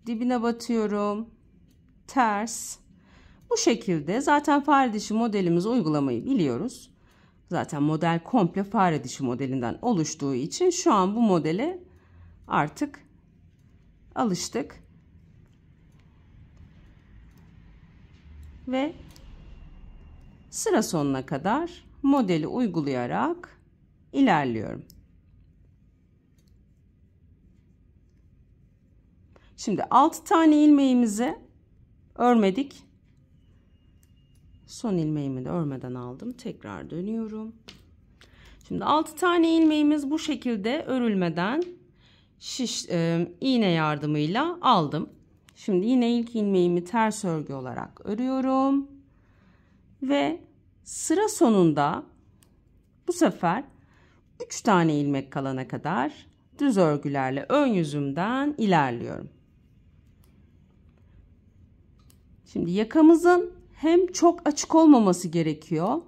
[SPEAKER 1] dibine batıyorum ters bu şekilde zaten fare dişi modelimizi uygulamayı biliyoruz. Zaten model komple fare dişi modelinden oluştuğu için şu an bu modele artık alıştık. Ve sıra sonuna kadar modeli uygulayarak ilerliyorum. Şimdi 6 tane ilmeğimizi örmedik son ilmeğimi de örmeden aldım tekrar dönüyorum şimdi 6 tane ilmeğimiz bu şekilde örülmeden şiş e, iğne yardımıyla aldım şimdi yine ilk ilmeğimi ters örgü olarak örüyorum ve sıra sonunda bu sefer 3 tane ilmek kalana kadar düz örgülerle ön yüzümden ilerliyorum. Şimdi yakamızın hem çok açık olmaması gerekiyor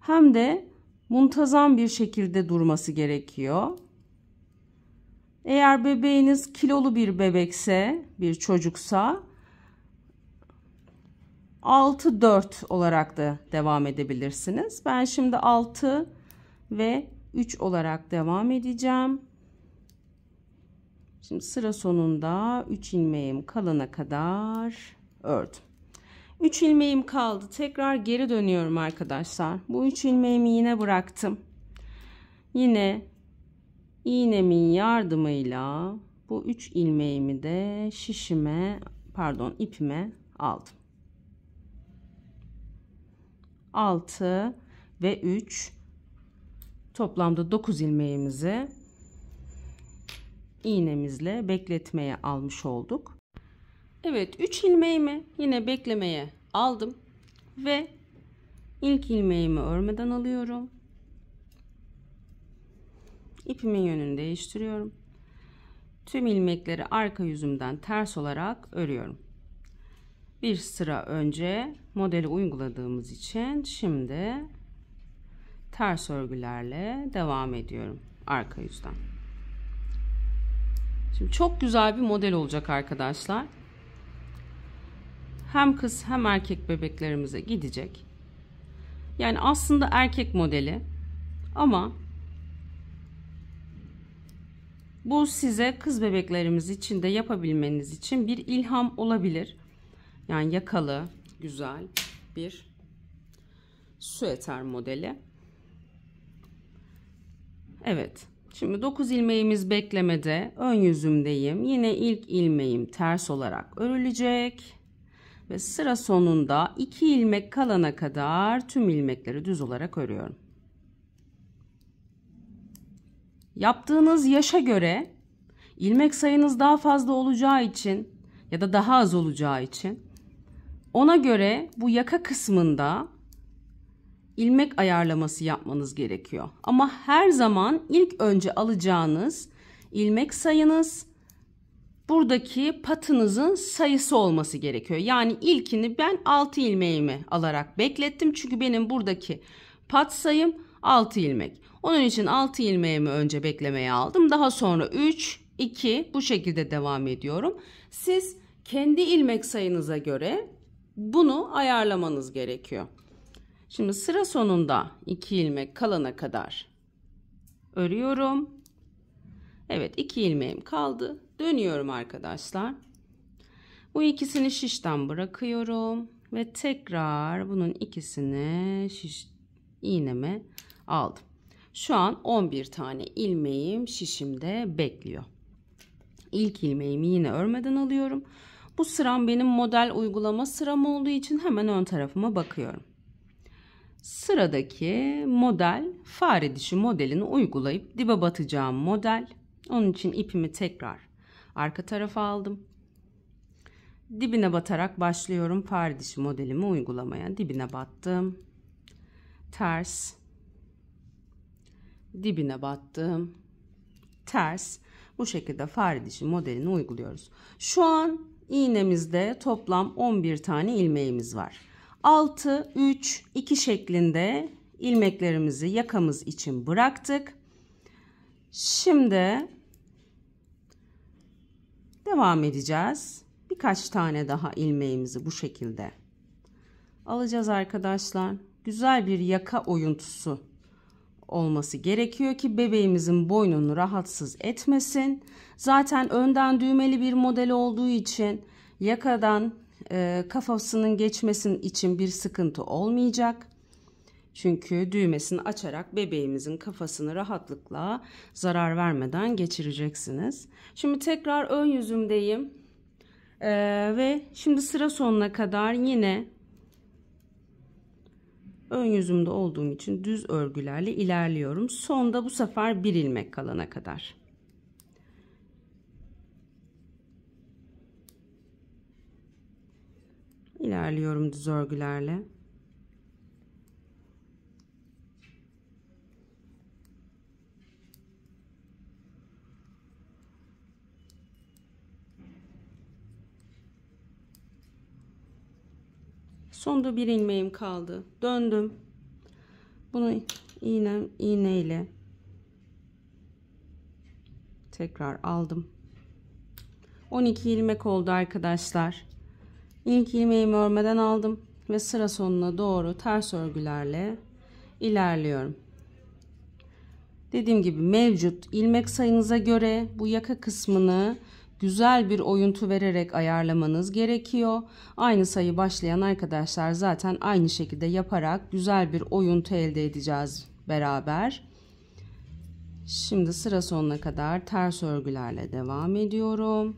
[SPEAKER 1] hem de muntazam bir şekilde durması gerekiyor. Eğer bebeğiniz kilolu bir bebekse, bir çocuksa 6-4 olarak da devam edebilirsiniz. Ben şimdi 6 ve 3 olarak devam edeceğim. Şimdi sıra sonunda 3 ilmeğim kalana kadar ördüm. 3 ilmeğim kaldı. Tekrar geri dönüyorum arkadaşlar. Bu 3 ilmeğimi yine bıraktım. Yine iğnemin yardımıyla bu 3 ilmeğimi de şişime pardon ipime aldım. 6 ve 3 toplamda 9 ilmeğimizi iğnemizle bekletmeye almış olduk. Evet 3 ilmeğimi yine beklemeye aldım ve ilk ilmeğimi örmeden alıyorum. İpimin yönünü değiştiriyorum. Tüm ilmekleri arka yüzümden ters olarak örüyorum. Bir sıra önce modeli uyguladığımız için şimdi ters örgülerle devam ediyorum arka yüzden. Şimdi çok güzel bir model olacak arkadaşlar hem kız hem erkek bebeklerimize gidecek. Yani aslında erkek modeli ama bu size kız bebeklerimiz için de yapabilmeniz için bir ilham olabilir. Yani yakalı, güzel bir süeter modeli. Evet. Şimdi 9 ilmeğimiz beklemede ön yüzümdeyim. Yine ilk ilmeğim ters olarak örülecek ve sıra sonunda 2 ilmek kalana kadar tüm ilmekleri düz olarak örüyorum. Yaptığınız yaşa göre ilmek sayınız daha fazla olacağı için ya da daha az olacağı için ona göre bu yaka kısmında ilmek ayarlaması yapmanız gerekiyor. Ama her zaman ilk önce alacağınız ilmek sayınız buradaki patınızın sayısı olması gerekiyor. Yani ilkini ben 6 ilmeğimi alarak beklettim. Çünkü benim buradaki pat sayım 6 ilmek. Onun için 6 ilmeğimi önce beklemeye aldım. Daha sonra 3, 2 bu şekilde devam ediyorum. Siz kendi ilmek sayınıza göre bunu ayarlamanız gerekiyor. Şimdi sıra sonunda 2 ilmek kalana kadar örüyorum. Evet 2 ilmeğim kaldı. Dönüyorum arkadaşlar. Bu ikisini şişten bırakıyorum ve tekrar bunun ikisini şiş iğneme aldım. Şu an 11 tane ilmeğim şişimde bekliyor. İlk ilmeğimi yine örmeden alıyorum. Bu sıram benim model uygulama sıram olduğu için hemen ön tarafıma bakıyorum. Sıradaki model fare dişi modelini uygulayıp dibe batacağım model onun için ipimi tekrar arka tarafa aldım. Dibine batarak başlıyorum fare dişi modelimi uygulamaya. Dibine battım. Ters. Dibine battım. Ters. Bu şekilde fare dişi modelini uyguluyoruz. Şu an iğnemizde toplam 11 tane ilmeğimiz var. 6, 3, 2 şeklinde ilmeklerimizi yakamız için bıraktık. Şimdi Devam edeceğiz. Birkaç tane daha ilmeğimizi bu şekilde alacağız arkadaşlar. Güzel bir yaka oyuntusu olması gerekiyor ki bebeğimizin boynunu rahatsız etmesin. Zaten önden düğmeli bir model olduğu için yakadan e, kafasının geçmesin için bir sıkıntı olmayacak. Çünkü düğmesini açarak bebeğimizin kafasını rahatlıkla zarar vermeden geçireceksiniz. Şimdi tekrar ön yüzümdeyim. Ee, ve şimdi sıra sonuna kadar yine ön yüzümde olduğum için düz örgülerle ilerliyorum. Sonda bu sefer bir ilmek kalana kadar. İlerliyorum düz örgülerle. Sonda bir ilmeğim kaldı. Döndüm. Bunu iğnem iğneyle tekrar aldım. 12 ilmek oldu arkadaşlar. İlk ilmeğimi örmeden aldım ve sıra sonuna doğru ters örgülerle ilerliyorum. Dediğim gibi mevcut ilmek sayınıza göre bu yaka kısmını güzel bir oyuntu vererek ayarlamanız gerekiyor. Aynı sayı başlayan arkadaşlar zaten aynı şekilde yaparak güzel bir oyuntu elde edeceğiz beraber. Şimdi sıra sonuna kadar ters örgülerle devam ediyorum.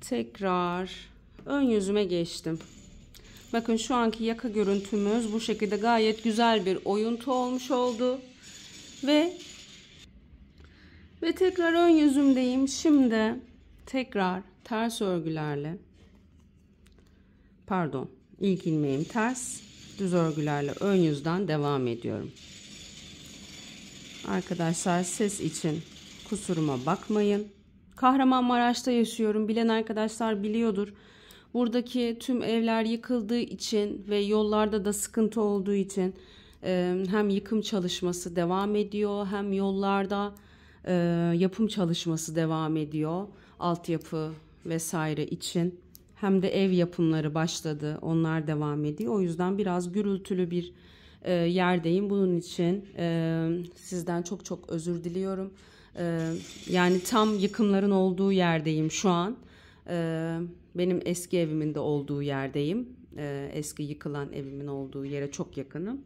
[SPEAKER 1] Tekrar ön yüzüme geçtim. Bakın şu anki yaka görüntümüz bu şekilde gayet güzel bir oyuntu olmuş oldu. Ve ve tekrar ön yüzümdeyim. Şimdi tekrar ters örgülerle pardon ilk ilmeğim ters düz örgülerle ön yüzden devam ediyorum. Arkadaşlar ses için kusuruma bakmayın. Kahramanmaraş'ta yaşıyorum. Bilen arkadaşlar biliyordur. Buradaki tüm evler yıkıldığı için ve yollarda da sıkıntı olduğu için e, hem yıkım çalışması devam ediyor hem yollarda e, yapım çalışması devam ediyor. Altyapı vesaire için hem de ev yapımları başladı. Onlar devam ediyor. O yüzden biraz gürültülü bir e, yerdeyim. Bunun için sizden çok çok özür diliyorum. yani tam yıkımların olduğu yerdeyim şu an. Benim eski evimin de olduğu yerdeyim. Ee, eski yıkılan evimin olduğu yere çok yakınım.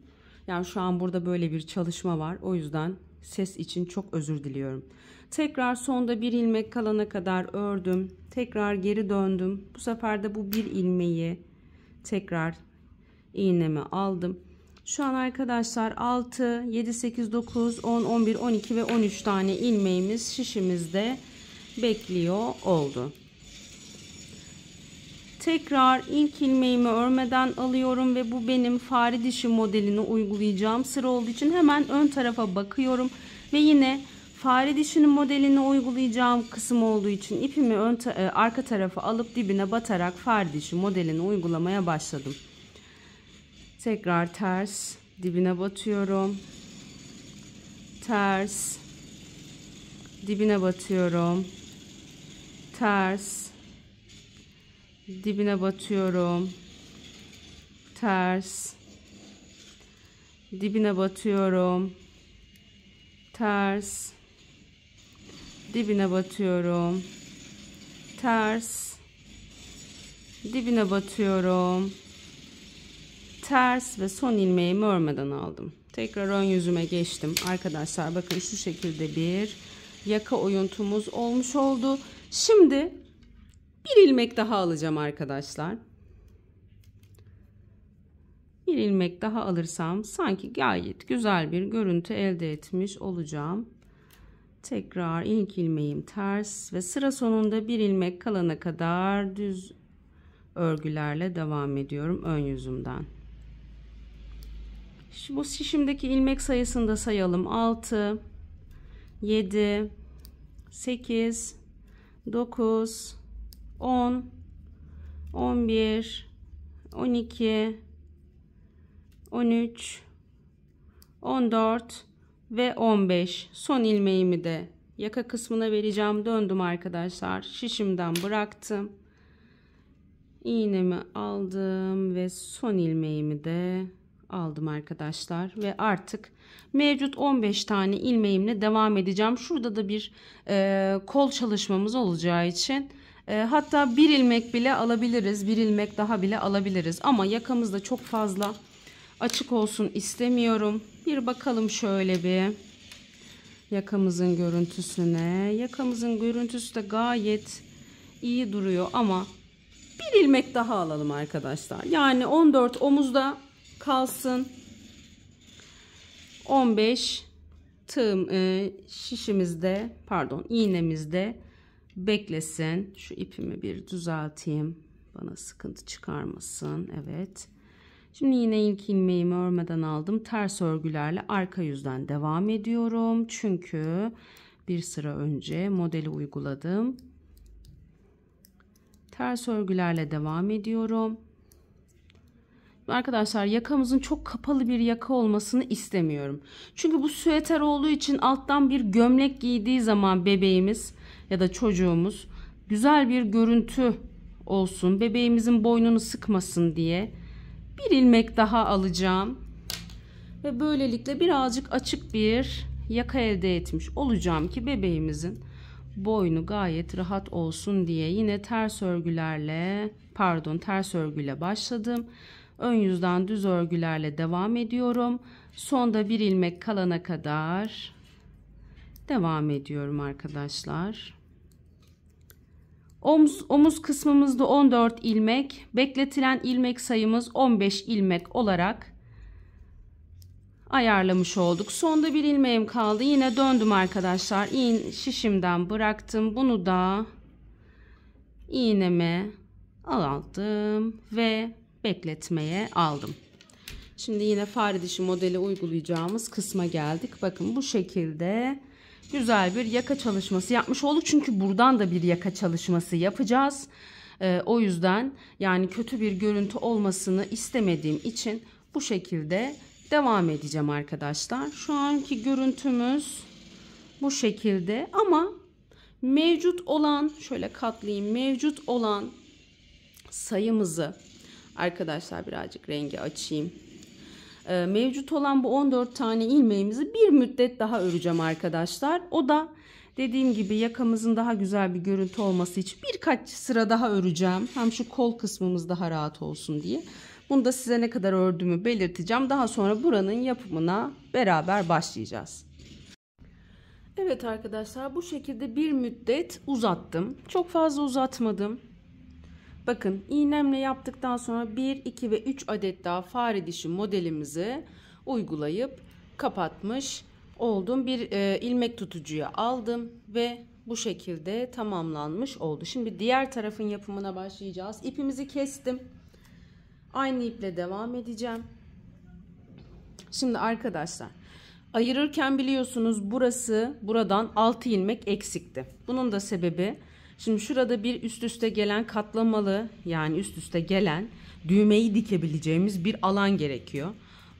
[SPEAKER 1] Yani şu an burada böyle bir çalışma var. O yüzden ses için çok özür diliyorum. Tekrar sonda bir ilmek kalana kadar ördüm. Tekrar geri döndüm. Bu sefer de bu bir ilmeği tekrar iğnemi aldım. Şu an arkadaşlar 6, 7, 8, 9, 10, 11, 12 ve 13 tane ilmeğimiz şişimizde bekliyor oldu. Tekrar ilk ilmeğimi örmeden alıyorum ve bu benim fare dişi modelini uygulayacağım sıra olduğu için hemen ön tarafa bakıyorum ve yine fare dişinin modelini uygulayacağım kısım olduğu için ipimi ön ta e, arka tarafa alıp dibine batarak fare dişi modelini uygulamaya başladım. Tekrar ters dibine batıyorum. Ters dibine batıyorum. Ters dibine batıyorum ters dibine batıyorum ters dibine batıyorum ters dibine batıyorum ters ve son ilmeğimi örmeden aldım tekrar ön yüzüme geçtim arkadaşlar bakın şu şekilde bir yaka oyuntumuz olmuş oldu şimdi bir ilmek daha alacağım arkadaşlar. Bir ilmek daha alırsam sanki gayet güzel bir görüntü elde etmiş olacağım. Tekrar ilk ilmeğim ters ve sıra sonunda bir ilmek kalana kadar düz örgülerle devam ediyorum ön yüzümden. Şimdi bu şişimdeki ilmek sayısını da sayalım. 6 7 8 9 10 11 12 13 14 ve 15 son ilmeğimi de yaka kısmına vereceğim döndüm arkadaşlar şişimden bıraktım iğnemi aldım ve son ilmeğimi de aldım arkadaşlar ve artık mevcut 15 tane ilmeğimle devam edeceğim şurada da bir e, kol çalışmamız olacağı için e, hatta bir ilmek bile alabiliriz. Bir ilmek daha bile alabiliriz. Ama yakamızda çok fazla açık olsun istemiyorum. Bir bakalım şöyle bir yakamızın görüntüsüne. Yakamızın görüntüsü de gayet iyi duruyor ama bir ilmek daha alalım arkadaşlar. Yani 14 omuzda kalsın. 15 tığım e, şişimizde pardon iğnemizde beklesin. Şu ipimi bir düzelteyim. Bana sıkıntı çıkarmasın. Evet. Şimdi yine ilk ilmeğimi örmeden aldım. Ters örgülerle arka yüzden devam ediyorum. Çünkü bir sıra önce modeli uyguladım. Ters örgülerle devam ediyorum. Arkadaşlar yakamızın çok kapalı bir yaka olmasını istemiyorum. Çünkü bu süeter olduğu için alttan bir gömlek giydiği zaman bebeğimiz ya da çocuğumuz güzel bir görüntü olsun. Bebeğimizin boynunu sıkmasın diye bir ilmek daha alacağım. Ve böylelikle birazcık açık bir yaka elde etmiş olacağım ki bebeğimizin boynu gayet rahat olsun diye yine ters örgülerle pardon ters örgüyle başladım. Ön yüzden düz örgülerle devam ediyorum. Sonda bir ilmek kalana kadar devam ediyorum arkadaşlar. Omuz, omuz kısmımızda 14 ilmek, bekletilen ilmek sayımız 15 ilmek olarak ayarlamış olduk. Sonda bir ilmeğim kaldı. Yine döndüm arkadaşlar. İğn şişimden bıraktım. Bunu da iğneme aldım ve bekletmeye aldım. Şimdi yine fare dişi modeli uygulayacağımız kısma geldik. Bakın bu şekilde güzel bir yaka çalışması yapmış olduk. Çünkü buradan da bir yaka çalışması yapacağız. Ee, o yüzden yani kötü bir görüntü olmasını istemediğim için bu şekilde devam edeceğim arkadaşlar. Şu anki görüntümüz bu şekilde ama mevcut olan şöyle katlayayım mevcut olan sayımızı arkadaşlar birazcık rengi açayım ee, mevcut olan bu 14 tane ilmeğimizi bir müddet daha öreceğim arkadaşlar. O da dediğim gibi yakamızın daha güzel bir görüntü olması için birkaç sıra daha öreceğim. Hem şu kol kısmımız daha rahat olsun diye. Bunu da size ne kadar ördüğümü belirteceğim. Daha sonra buranın yapımına beraber başlayacağız. Evet arkadaşlar bu şekilde bir müddet uzattım. Çok fazla uzatmadım. Bakın iğnemle yaptıktan sonra 1, 2 ve 3 adet daha fare dişi modelimizi uygulayıp kapatmış oldum. Bir e, ilmek tutucuya aldım ve bu şekilde tamamlanmış oldu. Şimdi diğer tarafın yapımına başlayacağız. İpimizi kestim. Aynı iple devam edeceğim. Şimdi arkadaşlar ayırırken biliyorsunuz burası buradan 6 ilmek eksikti. Bunun da sebebi Şimdi şurada bir üst üste gelen katlamalı yani üst üste gelen düğmeyi dikebileceğimiz bir alan gerekiyor.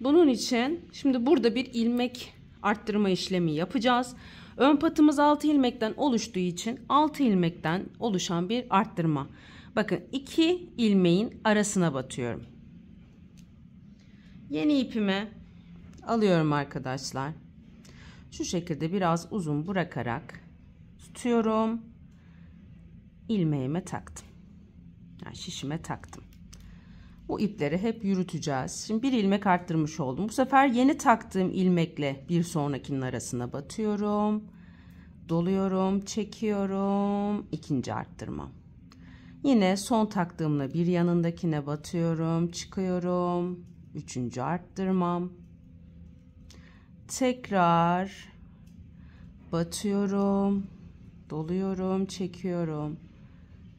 [SPEAKER 1] Bunun için şimdi burada bir ilmek arttırma işlemi yapacağız. Ön patımız 6 ilmekten oluştuğu için 6 ilmekten oluşan bir arttırma. Bakın 2 ilmeğin arasına batıyorum. Yeni ipimi alıyorum arkadaşlar. Şu şekilde biraz uzun bırakarak tutuyorum ilmeğime taktım. Yani şişime taktım. Bu ipleri hep yürüteceğiz. Şimdi bir ilmek arttırmış oldum. Bu sefer yeni taktığım ilmekle bir sonrakinin arasına batıyorum. Doluyorum, çekiyorum. İkinci arttırma. Yine son taktığımla bir yanındakine batıyorum, çıkıyorum. Üçüncü arttırmam. Tekrar batıyorum, doluyorum, çekiyorum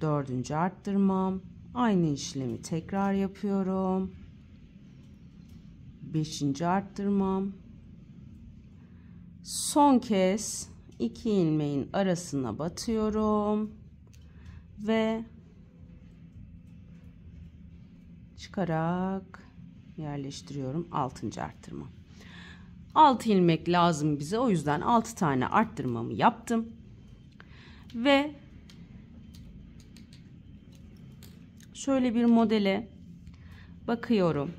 [SPEAKER 1] dördüncü arttırmam aynı işlemi tekrar yapıyorum beşinci arttırmam son kez iki ilmeğin arasına batıyorum ve çıkarak yerleştiriyorum altıncı arttırma 6 ilmek lazım bize o yüzden 6 tane arttırmamı yaptım ve şöyle bir modele bakıyorum.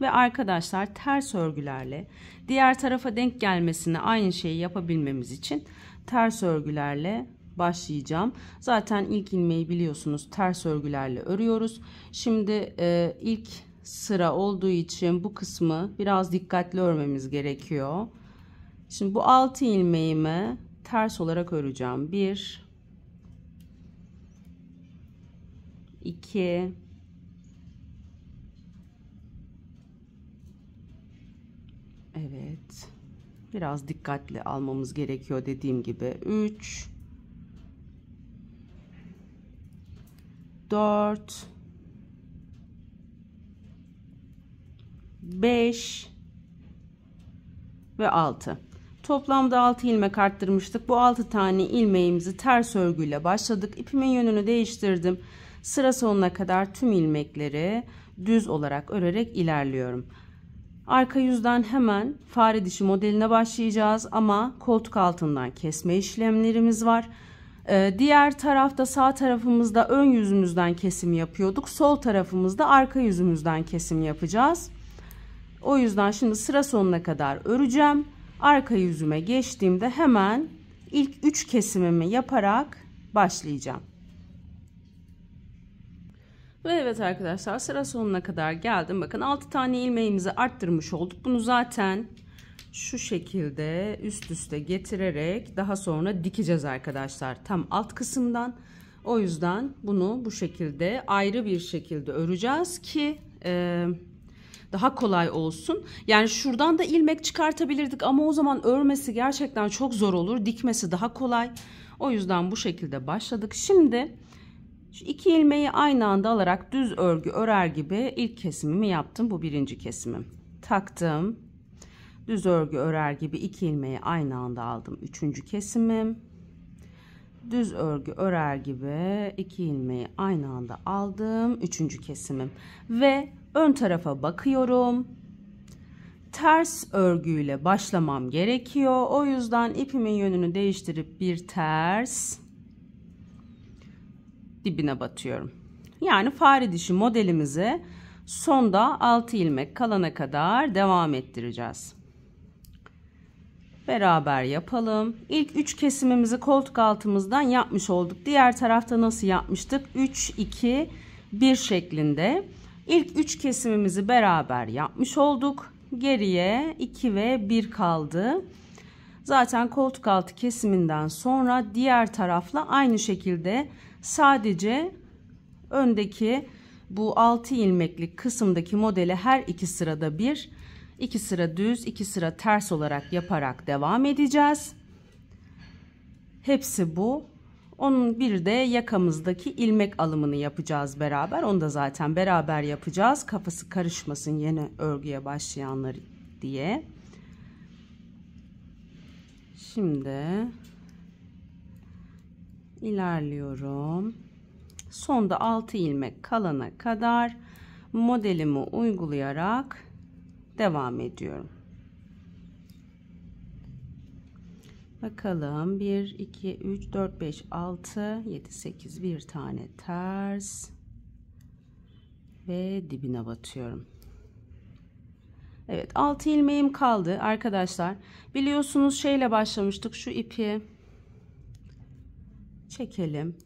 [SPEAKER 1] Ve arkadaşlar ters örgülerle diğer tarafa denk gelmesini aynı şeyi yapabilmemiz için ters örgülerle başlayacağım. Zaten ilk ilmeği biliyorsunuz ters örgülerle örüyoruz. Şimdi e, ilk sıra olduğu için bu kısmı biraz dikkatli örmemiz gerekiyor. Şimdi bu 6 ilmeğimi ters olarak öreceğim. 1 2 Evet. Biraz dikkatli almamız gerekiyor dediğim gibi. 3 4 5 ve 6. Toplamda 6 ilmek arttırmıştık. Bu 6 tane ilmeğimizi ters örgüyle başladık. İpimin yönünü değiştirdim. Sıra sonuna kadar tüm ilmekleri düz olarak örerek ilerliyorum. Arka yüzden hemen fare dişi modeline başlayacağız ama koltuk altından kesme işlemlerimiz var. Ee, diğer tarafta sağ tarafımızda ön yüzümüzden kesim yapıyorduk. Sol tarafımızda arka yüzümüzden kesim yapacağız. O yüzden şimdi sıra sonuna kadar öreceğim. Arka yüzüme geçtiğimde hemen ilk 3 kesimimi yaparak başlayacağım. Ve evet arkadaşlar sıra sonuna kadar geldim. Bakın 6 tane ilmeğimizi arttırmış olduk. Bunu zaten şu şekilde üst üste getirerek daha sonra dikeceğiz arkadaşlar. Tam alt kısımdan. O yüzden bunu bu şekilde ayrı bir şekilde öreceğiz ki e, daha kolay olsun. Yani şuradan da ilmek çıkartabilirdik ama o zaman örmesi gerçekten çok zor olur. Dikmesi daha kolay. O yüzden bu şekilde başladık. Şimdi şu iki ilmeği aynı anda alarak düz örgü örer gibi ilk kesimimi yaptım. Bu birinci kesimim. Taktım. Düz örgü örer gibi iki ilmeği aynı anda aldım. Üçüncü kesimim. Düz örgü örer gibi iki ilmeği aynı anda aldım. Üçüncü kesimim. Ve ön tarafa bakıyorum. Ters örgüyle başlamam gerekiyor. O yüzden ipimin yönünü değiştirip bir ters dibine batıyorum. Yani fare dişi modelimizi sonda 6 ilmek kalana kadar devam ettireceğiz. Beraber yapalım. İlk 3 kesimimizi koltuk altımızdan yapmış olduk. Diğer tarafta nasıl yapmıştık? 3, 2, 1 şeklinde. İlk 3 kesimimizi beraber yapmış olduk. Geriye 2 ve 1 kaldı. Zaten koltuk altı kesiminden sonra diğer tarafla aynı şekilde Sadece öndeki bu 6 ilmeklik kısımdaki modele her iki sırada bir, iki sıra düz, iki sıra ters olarak yaparak devam edeceğiz. Hepsi bu. Onun bir de yakamızdaki ilmek alımını yapacağız beraber. Onu da zaten beraber yapacağız. Kafası karışmasın yeni örgüye başlayanlar diye. Şimdi ilerliyorum. Sonda 6 ilmek kalana kadar modelimi uygulayarak devam ediyorum. Bakalım 1 2 3 4 5 6 7 8 bir tane ters ve dibine batıyorum. Evet 6 ilmeğim kaldı arkadaşlar. Biliyorsunuz şeyle başlamıştık şu ipi çekelim.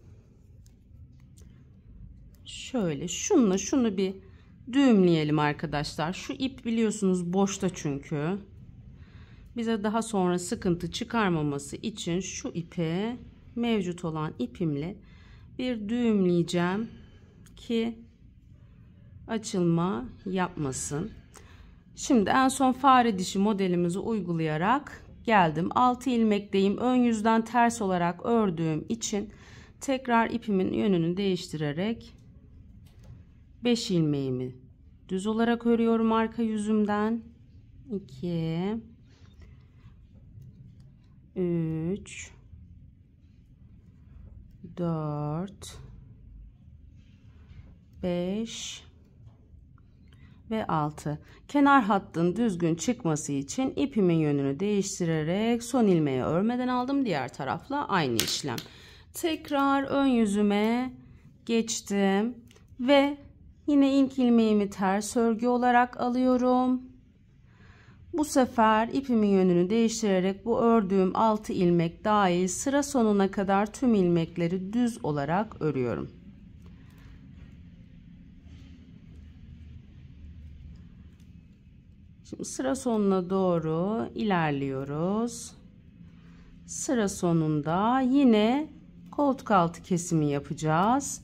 [SPEAKER 1] Şöyle şunla şunu bir düğümleyelim arkadaşlar. Şu ip biliyorsunuz boşta çünkü. Bize daha sonra sıkıntı çıkarmaması için şu ipe mevcut olan ipimle bir düğümleyeceğim ki açılma yapmasın. Şimdi en son fare dişi modelimizi uygulayarak geldim. 6 ilmekteyim. Ön yüzden ters olarak ördüğüm için tekrar ipimin yönünü değiştirerek 5 ilmeğimi düz olarak örüyorum arka yüzümden. 2 3 4 5 ve 6. Kenar hattın düzgün çıkması için ipimin yönünü değiştirerek son ilmeği örmeden aldım. Diğer tarafla aynı işlem. Tekrar ön yüzüme geçtim ve yine ilk ilmeğimi ters örgü olarak alıyorum. Bu sefer ipimin yönünü değiştirerek bu ördüğüm 6 ilmek dahil sıra sonuna kadar tüm ilmekleri düz olarak örüyorum. Şimdi sıra sonuna doğru ilerliyoruz. Sıra sonunda yine koltuk altı kesimi yapacağız.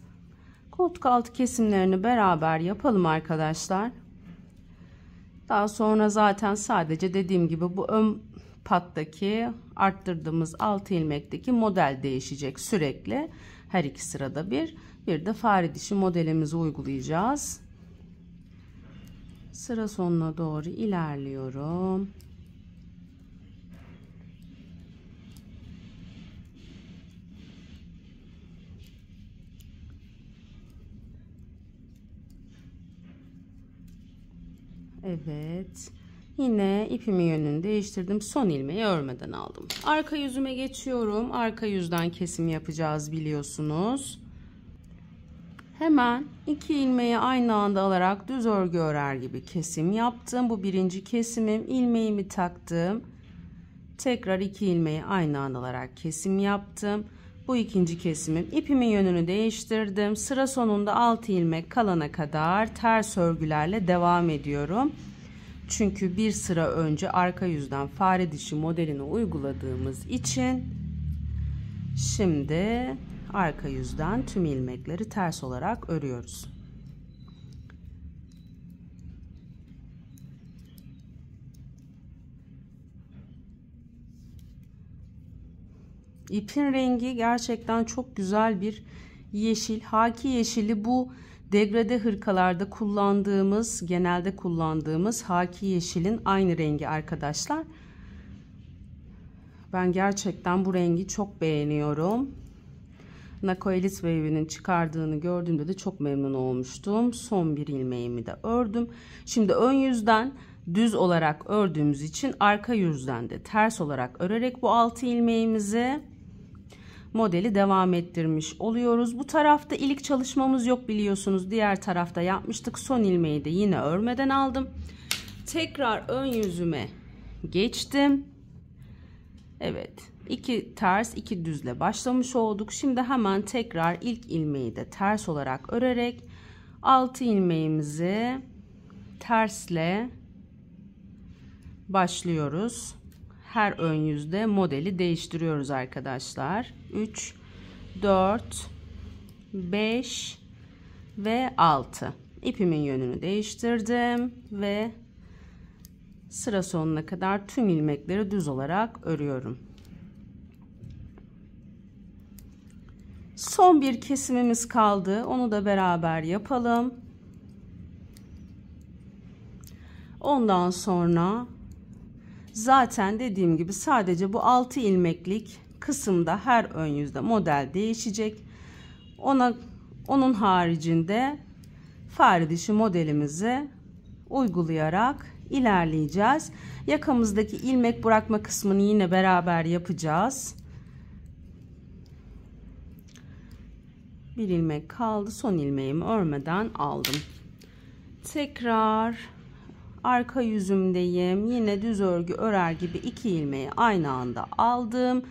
[SPEAKER 1] Koltuk altı kesimlerini beraber yapalım arkadaşlar. Daha sonra zaten sadece dediğim gibi bu ön pattaki arttırdığımız altı ilmekteki model değişecek sürekli. Her iki sırada bir. Bir de fare dişi modelimizi uygulayacağız sıra sonuna doğru ilerliyorum. Evet. Yine ipimi yönünü değiştirdim. Son ilmeği örmeden aldım. Arka yüzüme geçiyorum. Arka yüzden kesim yapacağız biliyorsunuz. Hemen iki ilmeği aynı anda alarak düz örgü örer gibi kesim yaptım. Bu birinci kesimim. ilmeğimi taktım. Tekrar iki ilmeği aynı anda alarak kesim yaptım. Bu ikinci kesimim. İpimin yönünü değiştirdim. Sıra sonunda 6 ilmek kalana kadar ters örgülerle devam ediyorum. Çünkü bir sıra önce arka yüzden fare dişi modelini uyguladığımız için şimdi arka yüzden tüm ilmekleri ters olarak örüyoruz. İpin rengi gerçekten çok güzel bir yeşil. Haki yeşili bu degrede hırkalarda kullandığımız, genelde kullandığımız haki yeşilin aynı rengi arkadaşlar. Ben gerçekten bu rengi çok beğeniyorum. Nakoelis Wave'nin çıkardığını gördüğümde de çok memnun olmuştum. Son bir ilmeğimi de ördüm. Şimdi ön yüzden düz olarak ördüğümüz için arka yüzden de ters olarak örerek bu 6 ilmeğimizi modeli devam ettirmiş oluyoruz. Bu tarafta ilik çalışmamız yok biliyorsunuz. Diğer tarafta yapmıştık. Son ilmeği de yine örmeden aldım. Tekrar ön yüzüme geçtim. Evet. 2 ters iki düzle başlamış olduk. Şimdi hemen tekrar ilk ilmeği de ters olarak örerek 6 ilmeğimizi tersle başlıyoruz. Her ön yüzde modeli değiştiriyoruz arkadaşlar. 3 4 5 ve 6. İpimin yönünü değiştirdim ve sıra sonuna kadar tüm ilmekleri düz olarak örüyorum. Son bir kesimimiz kaldı. Onu da beraber yapalım. Ondan sonra zaten dediğim gibi sadece bu 6 ilmeklik kısımda her ön yüzde model değişecek. Ona onun haricinde fare dişi modelimizi uygulayarak ilerleyeceğiz. Yakamızdaki ilmek bırakma kısmını yine beraber yapacağız. bir ilmek kaldı son ilmeğimi örmeden aldım tekrar arka yüzümdeyim yine düz örgü örer gibi iki ilmeği aynı anda aldım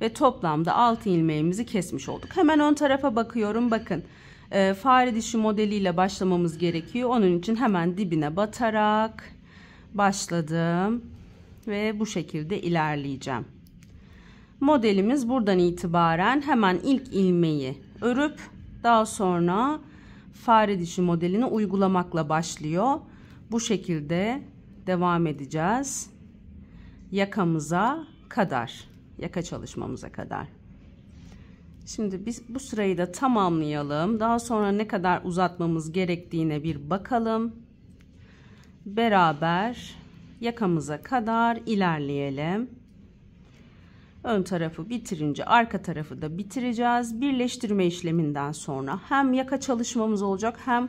[SPEAKER 1] ve toplamda 6 ilmeğimizi kesmiş olduk hemen ön tarafa bakıyorum bakın e, fare dişi modeliyle başlamamız gerekiyor onun için hemen dibine batarak başladım ve bu şekilde ilerleyeceğim modelimiz buradan itibaren hemen ilk ilmeği örüp daha sonra fare dişi modelini uygulamakla başlıyor. Bu şekilde devam edeceğiz. Yakamıza kadar, yaka çalışmamıza kadar. Şimdi biz bu sırayı da tamamlayalım. Daha sonra ne kadar uzatmamız gerektiğine bir bakalım. Beraber yakamıza kadar ilerleyelim. Ön tarafı bitirince arka tarafı da bitireceğiz. Birleştirme işleminden sonra hem yaka çalışmamız olacak hem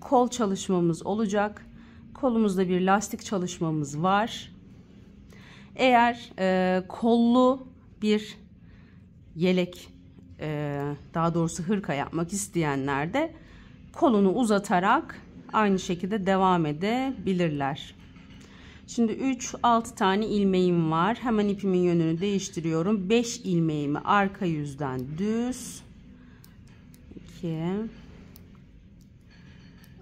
[SPEAKER 1] kol çalışmamız olacak. Kolumuzda bir lastik çalışmamız var. Eğer e, kollu bir yelek e, daha doğrusu hırka yapmak isteyenler de kolunu uzatarak aynı şekilde devam edebilirler. Şimdi 3 6 tane ilmeğim var. Hemen ipimin yönünü değiştiriyorum. 5 ilmeğimi arka yüzden düz 2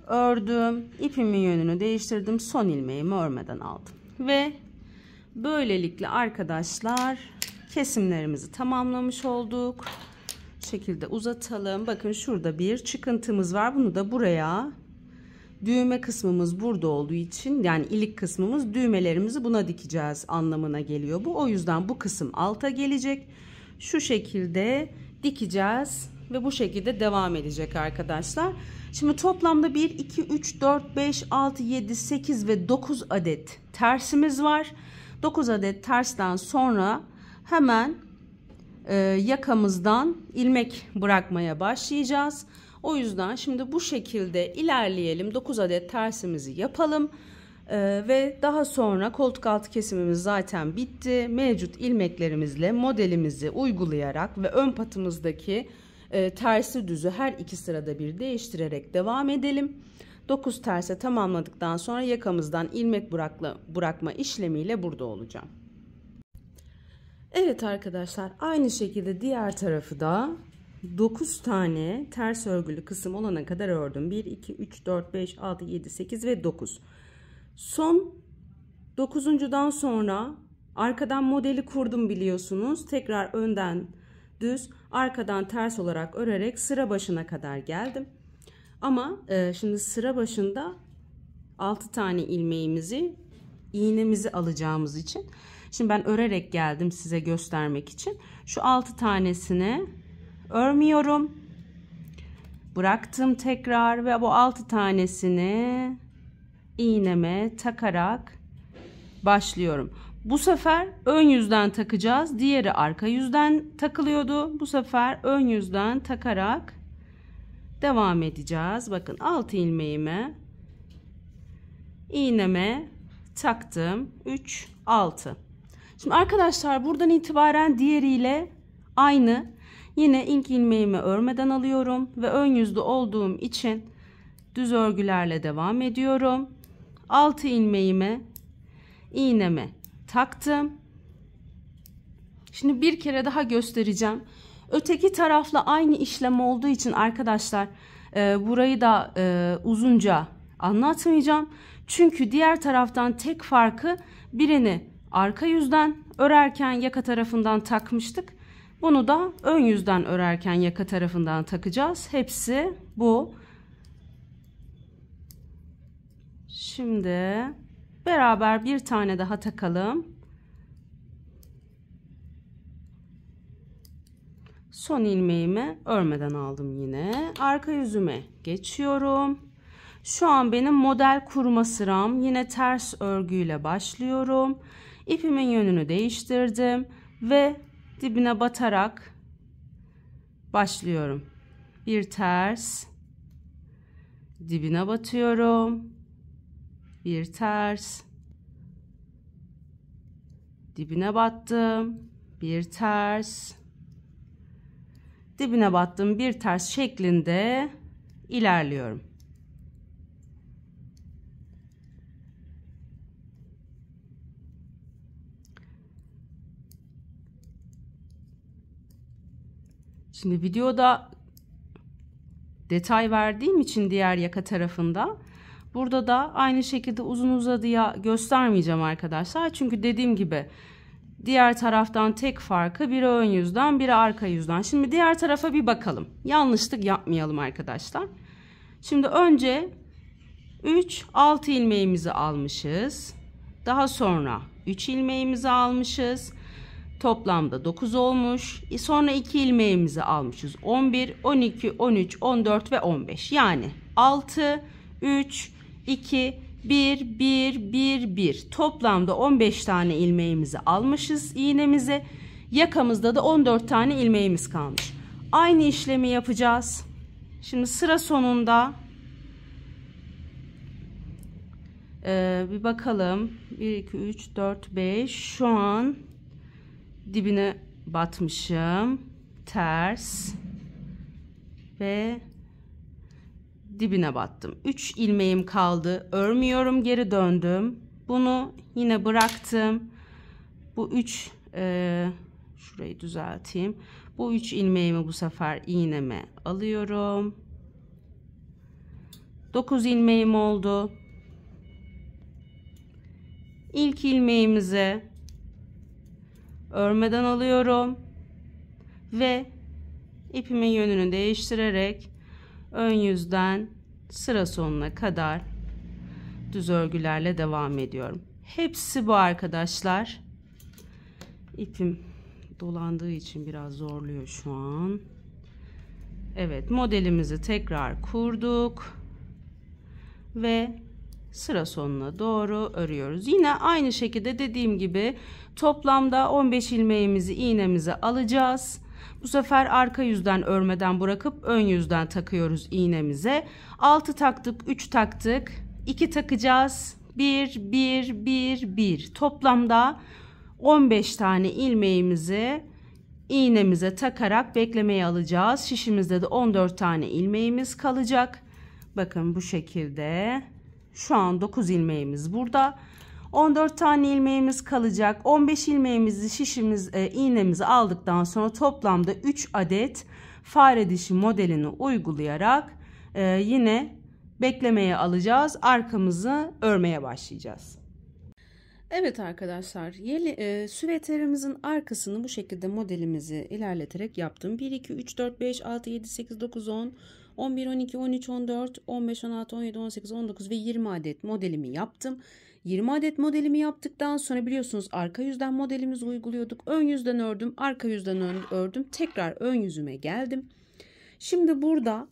[SPEAKER 1] ördüm. İpimin yönünü değiştirdim. Son ilmeğimi örmeden aldım. Ve böylelikle arkadaşlar kesimlerimizi tamamlamış olduk şekilde uzatalım. Bakın şurada bir çıkıntımız var. Bunu da buraya düğme kısmımız burada olduğu için yani ilik kısmımız düğmelerimizi buna dikeceğiz anlamına geliyor bu o yüzden bu kısım alta gelecek şu şekilde dikeceğiz ve bu şekilde devam edecek arkadaşlar şimdi toplamda 1 2 3 4 5 6 7 8 ve 9 adet tersimiz var 9 adet tersten sonra hemen e, yakamızdan ilmek bırakmaya başlayacağız o yüzden şimdi bu şekilde ilerleyelim. 9 adet tersimizi yapalım. Ee, ve daha sonra koltuk altı kesimimiz zaten bitti. Mevcut ilmeklerimizle modelimizi uygulayarak ve ön patımızdaki e, tersi düzü her iki sırada bir değiştirerek devam edelim. 9 terse tamamladıktan sonra yakamızdan ilmek bırakla, bırakma işlemiyle burada olacağım. Evet arkadaşlar aynı şekilde diğer tarafı da 9 tane ters örgülü kısım olana kadar ördüm. 1, 2, 3, 4, 5, 6, 7, 8 ve 9. Son 9.dan sonra arkadan modeli kurdum biliyorsunuz. Tekrar önden düz arkadan ters olarak örerek sıra başına kadar geldim. Ama e, şimdi sıra başında 6 tane ilmeğimizi iğnemizi alacağımız için. Şimdi ben örerek geldim size göstermek için. Şu 6 tanesini örmüyorum. Bıraktım tekrar ve bu 6 tanesini iğneme takarak başlıyorum. Bu sefer ön yüzden takacağız. Diğeri arka yüzden takılıyordu. Bu sefer ön yüzden takarak devam edeceğiz. Bakın 6 ilmeğimi iğneme taktım. 3 6. Şimdi arkadaşlar buradan itibaren diğeriyle aynı Yine ilk ilmeğimi örmeden alıyorum ve ön yüzlü olduğum için düz örgülerle devam ediyorum. 6 ilmeğimi iğneme taktım. Şimdi bir kere daha göstereceğim. Öteki tarafla aynı işlem olduğu için arkadaşlar e, burayı da e, uzunca anlatmayacağım. Çünkü diğer taraftan tek farkı birini arka yüzden örerken yaka tarafından takmıştık. Bunu da ön yüzden örerken yaka tarafından takacağız. Hepsi bu. Şimdi beraber bir tane daha takalım. Son ilmeğimi örmeden aldım yine. Arka yüzüme geçiyorum. Şu an benim model kurma sıram yine ters örgüyle başlıyorum. İpimin yönünü değiştirdim ve dibine batarak başlıyorum. Bir ters dibine batıyorum. Bir ters dibine battım. Bir ters dibine battım. Bir ters şeklinde ilerliyorum. Şimdi videoda detay verdiğim için diğer yaka tarafında burada da aynı şekilde uzun uzadıya göstermeyeceğim arkadaşlar. Çünkü dediğim gibi diğer taraftan tek farkı biri ön yüzden biri arka yüzden. Şimdi diğer tarafa bir bakalım. Yanlışlık yapmayalım arkadaşlar. Şimdi önce 3 6 ilmeğimizi almışız. Daha sonra 3 ilmeğimizi almışız. Toplamda 9 olmuş. E, sonra 2 ilmeğimizi almışız. 11, 12, 13, 14 ve 15. Yani 6, 3, 2, 1, 1, 1, 1. Toplamda 15 tane ilmeğimizi almışız iğnemize. Yakamızda da 14 tane ilmeğimiz kalmış. Aynı işlemi yapacağız. Şimdi sıra sonunda ee, bir bakalım. 1, 2, 3, 4, 5. Şu an dibine batmışım ters ve dibine battım 3 ilmeğim kaldı örmüyorum geri döndüm bunu yine bıraktım bu 3 e, şurayı düzelteyim bu 3 ilmeğimi bu sefer iğneme alıyorum 9 ilmeğim oldu İlk ilmeğimize örmeden alıyorum ve ipimin yönünü değiştirerek ön yüzden sıra sonuna kadar düz örgülerle devam ediyorum. Hepsi bu arkadaşlar. İpim dolandığı için biraz zorluyor şu an. Evet modelimizi tekrar kurduk. Ve sıra sonuna doğru örüyoruz. Yine aynı şekilde dediğim gibi Toplamda 15 ilmeğimizi iğnemize alacağız. Bu sefer arka yüzden örmeden bırakıp ön yüzden takıyoruz iğnemize. 6 taktık, 3 taktık, 2 takacağız. 1 1 1 1. Toplamda 15 tane ilmeğimizi iğnemize takarak beklemeye alacağız. Şişimizde de 14 tane ilmeğimiz kalacak. Bakın bu şekilde. Şu an 9 ilmeğimiz burada. 14 tane ilmeğimiz kalacak. 15 ilmeğimizi şişimiz e, iğnemizi aldıktan sonra toplamda 3 adet fare dişi modelini uygulayarak e, yine beklemeye alacağız. Arkamızı örmeye başlayacağız. Evet arkadaşlar yeli, e, süveterimizin arkasını bu şekilde modelimizi ilerleterek yaptım. 1, 2, 3, 4, 5, 6, 7, 8, 9, 10, 11, 12, 13, 14, 15, 16, 17, 18, 19 ve 20 adet modelimi yaptım. 20 adet modelimi yaptıktan sonra biliyorsunuz arka yüzden modelimizi uyguluyorduk. Ön yüzden ördüm, arka yüzden ördüm. Tekrar ön yüzüme geldim. Şimdi burada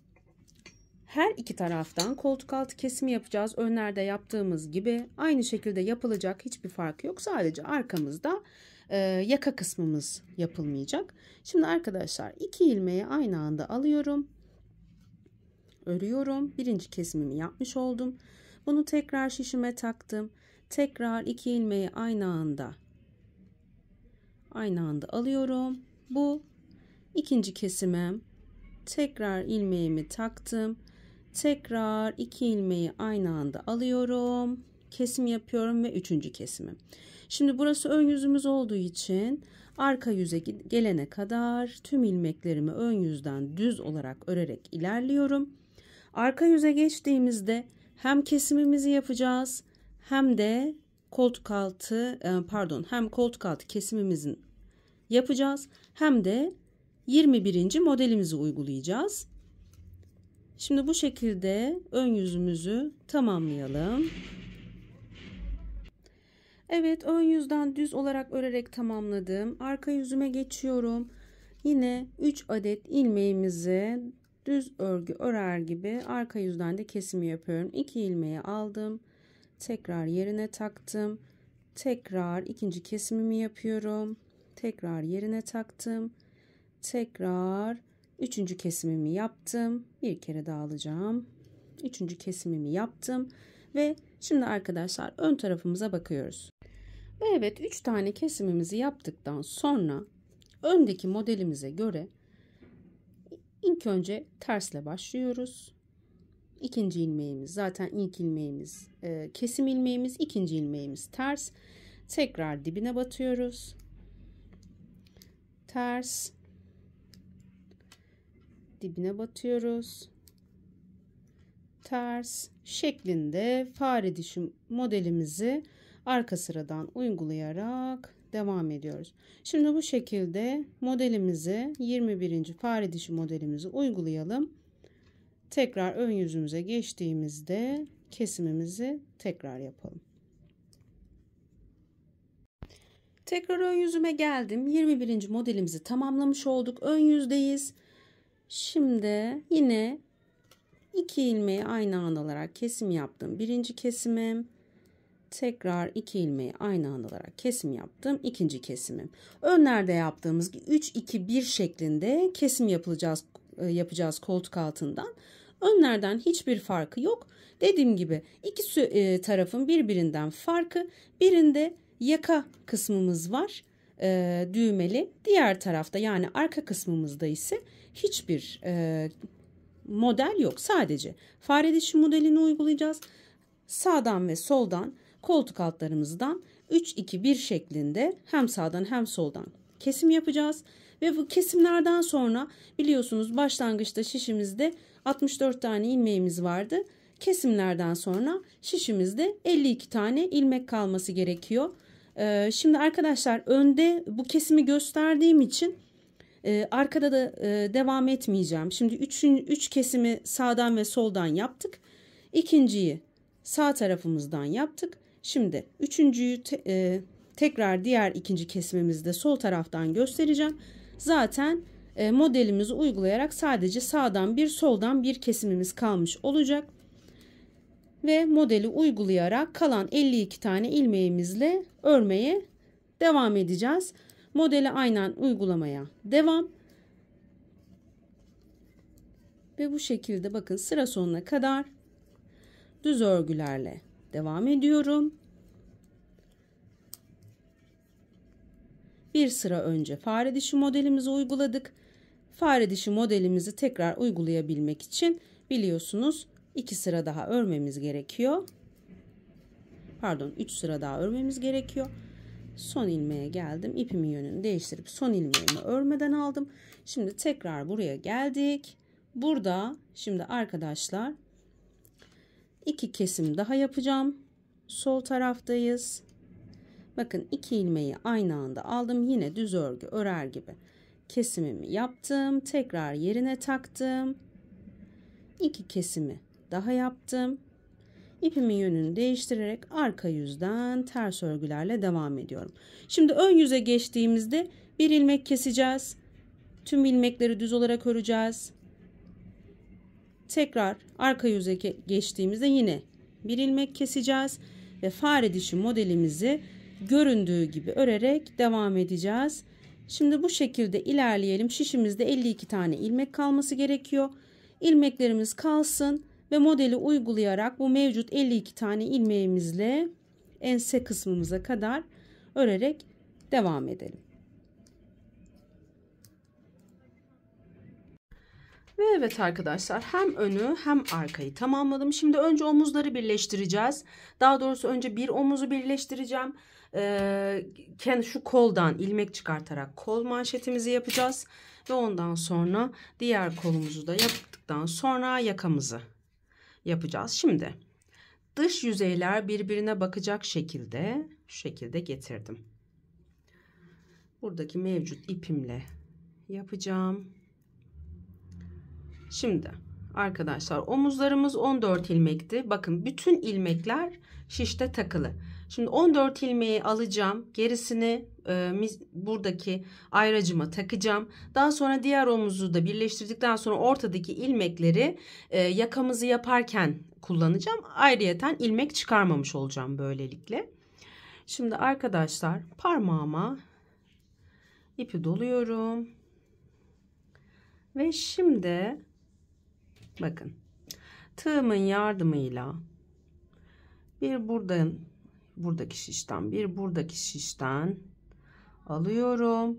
[SPEAKER 1] her iki taraftan koltuk altı kesimi yapacağız. Önlerde yaptığımız gibi aynı şekilde yapılacak hiçbir fark yok. Sadece arkamızda e, yaka kısmımız yapılmayacak. Şimdi arkadaşlar iki ilmeği aynı anda alıyorum. Örüyorum. Birinci kesimimi yapmış oldum. Bunu tekrar şişime taktım tekrar iki ilmeği aynı anda aynı anda alıyorum. Bu ikinci kesimim. Tekrar ilmeğimi taktım. Tekrar iki ilmeği aynı anda alıyorum. Kesim yapıyorum ve üçüncü kesimim. Şimdi burası ön yüzümüz olduğu için arka yüze gelene kadar tüm ilmeklerimi ön yüzden düz olarak örerek ilerliyorum. Arka yüze geçtiğimizde hem kesimimizi yapacağız hem de koltuk altı e, pardon hem koltuk altı kesimimizin yapacağız hem de 21. modelimizi uygulayacağız. Şimdi bu şekilde ön yüzümüzü tamamlayalım. Evet ön yüzden düz olarak örerek tamamladım. Arka yüzüme geçiyorum. Yine 3 adet ilmeğimizi düz örgü örer gibi arka yüzden de kesimi yapıyorum. 2 ilmeği aldım. Tekrar yerine taktım. Tekrar ikinci kesimimi yapıyorum. Tekrar yerine taktım. Tekrar üçüncü kesimimi yaptım. Bir kere daha alacağım. Üçüncü kesimimi yaptım. Ve şimdi arkadaşlar ön tarafımıza bakıyoruz. Ve evet 3 tane kesimimizi yaptıktan sonra öndeki modelimize göre ilk önce tersle başlıyoruz ikinci ilmeğimiz zaten ilk ilmeğimiz e, kesim ilmeğimiz ikinci ilmeğimiz ters tekrar dibine batıyoruz ters dibine batıyoruz ters şeklinde fare dişi modelimizi arka sıradan uygulayarak devam ediyoruz. Şimdi bu şekilde modelimizi 21. fare dişi modelimizi uygulayalım. Tekrar ön yüzümüze geçtiğimizde kesimimizi tekrar yapalım. Tekrar ön yüzüme geldim. 21. modelimizi tamamlamış olduk. Ön yüzdeyiz. Şimdi yine iki ilmeği aynı anda alarak kesim yaptım. Birinci kesimim. Tekrar iki ilmeği aynı anda alarak kesim yaptım. ikinci kesimim. Önlerde yaptığımız 3-2-1 şeklinde kesim yapılacağız e, yapacağız koltuk altından. Önlerden hiçbir farkı yok. Dediğim gibi iki e, tarafın birbirinden farkı birinde yaka kısmımız var e, düğmeli. Diğer tarafta yani arka kısmımızda ise hiçbir e, model yok. Sadece fare dişi modelini uygulayacağız. Sağdan ve soldan koltuk altlarımızdan 3-2-1 şeklinde hem sağdan hem soldan kesim yapacağız. Ve bu kesimlerden sonra biliyorsunuz başlangıçta şişimizde 64 tane ilmeğimiz vardı. Kesimlerden sonra şişimizde 52 tane ilmek kalması gerekiyor. Ee, şimdi arkadaşlar önde bu kesimi gösterdiğim için e, arkada da e, devam etmeyeceğim. Şimdi 3 üç kesimi sağdan ve soldan yaptık. İkinciyi sağ tarafımızdan yaptık. Şimdi üçüncüyü te, e, tekrar diğer ikinci kesimimizde sol taraftan göstereceğim zaten e, modelimizi uygulayarak sadece sağdan bir soldan bir kesimimiz kalmış olacak. Ve modeli uygulayarak kalan 52 tane ilmeğimizle örmeye devam edeceğiz. Modeli aynen uygulamaya devam. Ve bu şekilde bakın sıra sonuna kadar düz örgülerle devam ediyorum. Bir sıra önce fare dişi modelimizi uyguladık. Fare dişi modelimizi tekrar uygulayabilmek için biliyorsunuz iki sıra daha örmemiz gerekiyor. Pardon 3 sıra daha örmemiz gerekiyor. Son ilmeğe geldim. İpimin yönünü değiştirip son ilmeğimi örmeden aldım. Şimdi tekrar buraya geldik. Burada şimdi arkadaşlar iki kesim daha yapacağım. Sol taraftayız. Bakın iki ilmeği aynı anda aldım. Yine düz örgü örer gibi kesimimi yaptım. Tekrar yerine taktım. İki kesimi daha yaptım. İpimin yönünü değiştirerek arka yüzden ters örgülerle devam ediyorum. Şimdi ön yüze geçtiğimizde bir ilmek keseceğiz. Tüm ilmekleri düz olarak öreceğiz. Tekrar arka yüze geçtiğimizde yine bir ilmek keseceğiz ve fare dişi modelimizi göründüğü gibi örerek devam edeceğiz. Şimdi bu şekilde ilerleyelim. Şişimizde 52 tane ilmek kalması gerekiyor. İlmeklerimiz kalsın ve modeli uygulayarak bu mevcut 52 tane ilmeğimizle ense kısmımıza kadar örerek devam edelim. Ve evet arkadaşlar hem önü hem arkayı tamamladım. Şimdi önce omuzları birleştireceğiz. Daha doğrusu önce bir omuzu birleştireceğim. Ken şu koldan ilmek çıkartarak kol manşetimizi yapacağız. Ve ondan sonra diğer kolumuzu da yaptıktan sonra yakamızı yapacağız. Şimdi dış yüzeyler birbirine bakacak şekilde şu şekilde getirdim. Buradaki mevcut ipimle yapacağım. Şimdi arkadaşlar omuzlarımız 14 ilmekti. Bakın bütün ilmekler şişte takılı. Şimdi 14 ilmeği alacağım. Gerisini e, buradaki ayracıma takacağım. Daha sonra diğer omuzu da birleştirdikten sonra ortadaki ilmekleri e, yakamızı yaparken kullanacağım. Ayrıyeten ilmek çıkarmamış olacağım böylelikle. Şimdi arkadaşlar parmağıma ipi doluyorum. Ve şimdi bakın tığımın yardımıyla bir buradan buradaki şişten bir buradaki şişten alıyorum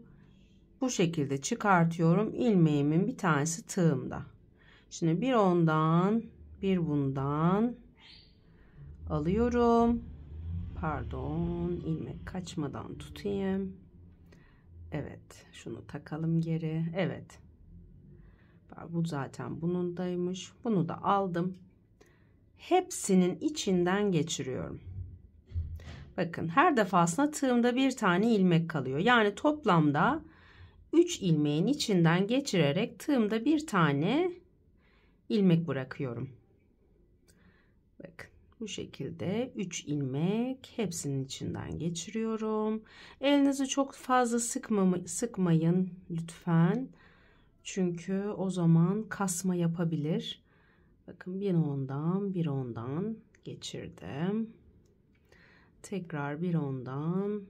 [SPEAKER 1] bu şekilde çıkartıyorum ilmeğimin bir tanesi tığımda şimdi bir ondan bir bundan alıyorum pardon ilmek kaçmadan tutayım Evet şunu takalım geri evet bu zaten bunundaymış bunu da aldım hepsinin içinden geçiriyorum Bakın her defasında tığımda bir tane ilmek kalıyor. Yani toplamda 3 ilmeğin içinden geçirerek tığımda bir tane ilmek bırakıyorum. Bakın bu şekilde 3 ilmek hepsinin içinden geçiriyorum. Elinizi çok fazla sıkmamı, sıkmayın lütfen. Çünkü o zaman kasma yapabilir. Bakın bir ondan bir ondan geçirdim. Tekrar bir ondan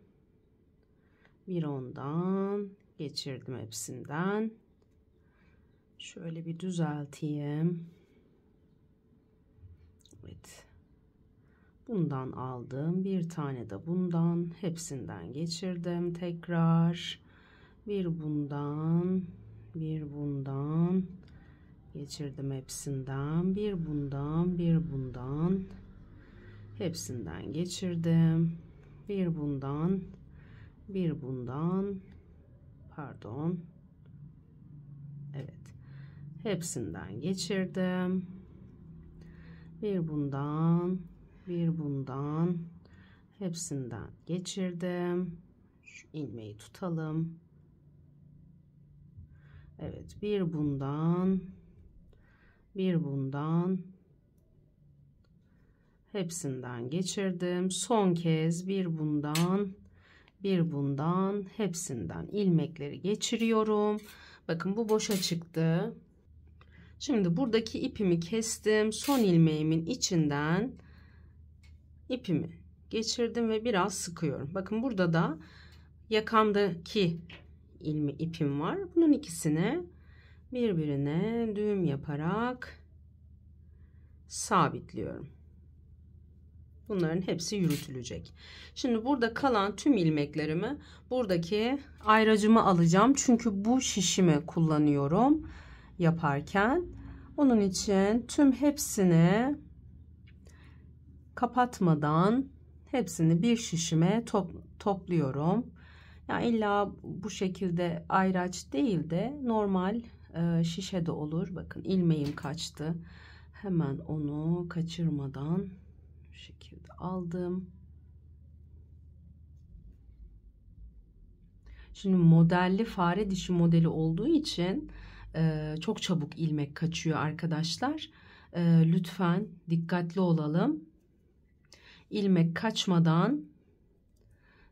[SPEAKER 1] bir ondan geçirdim hepsinden. Şöyle bir düzelteyim. Evet. Bundan aldım. Bir tane de bundan. Hepsinden geçirdim. Tekrar bir bundan, bir bundan geçirdim hepsinden. Bir bundan, bir bundan. Bir bundan hepsinden geçirdim bir bundan bir bundan pardon Evet hepsinden geçirdim bir bundan bir bundan hepsinden geçirdim şu ilmeği tutalım Evet bir bundan bir bundan hepsinden geçirdim son kez bir bundan bir bundan hepsinden ilmekleri geçiriyorum bakın bu boşa çıktı şimdi buradaki ipimi kestim son ilmeğimin içinden ipimi geçirdim ve biraz sıkıyorum bakın burada da yakamdaki ilmi ipim var bunun ikisini birbirine düğüm yaparak sabitliyorum Bunların hepsi yürütülecek. Şimdi burada kalan tüm ilmeklerimi buradaki ayracımı alacağım. Çünkü bu şişimi kullanıyorum yaparken. Onun için tüm hepsini kapatmadan hepsini bir şişime top, topluyorum. Yani illa bu şekilde ayraç değil de normal e, şişe de olur. Bakın ilmeğim kaçtı. Hemen onu kaçırmadan aldım. Şimdi modelli fare dişi modeli olduğu için e, çok çabuk ilmek kaçıyor arkadaşlar. E, lütfen dikkatli olalım. İlmek kaçmadan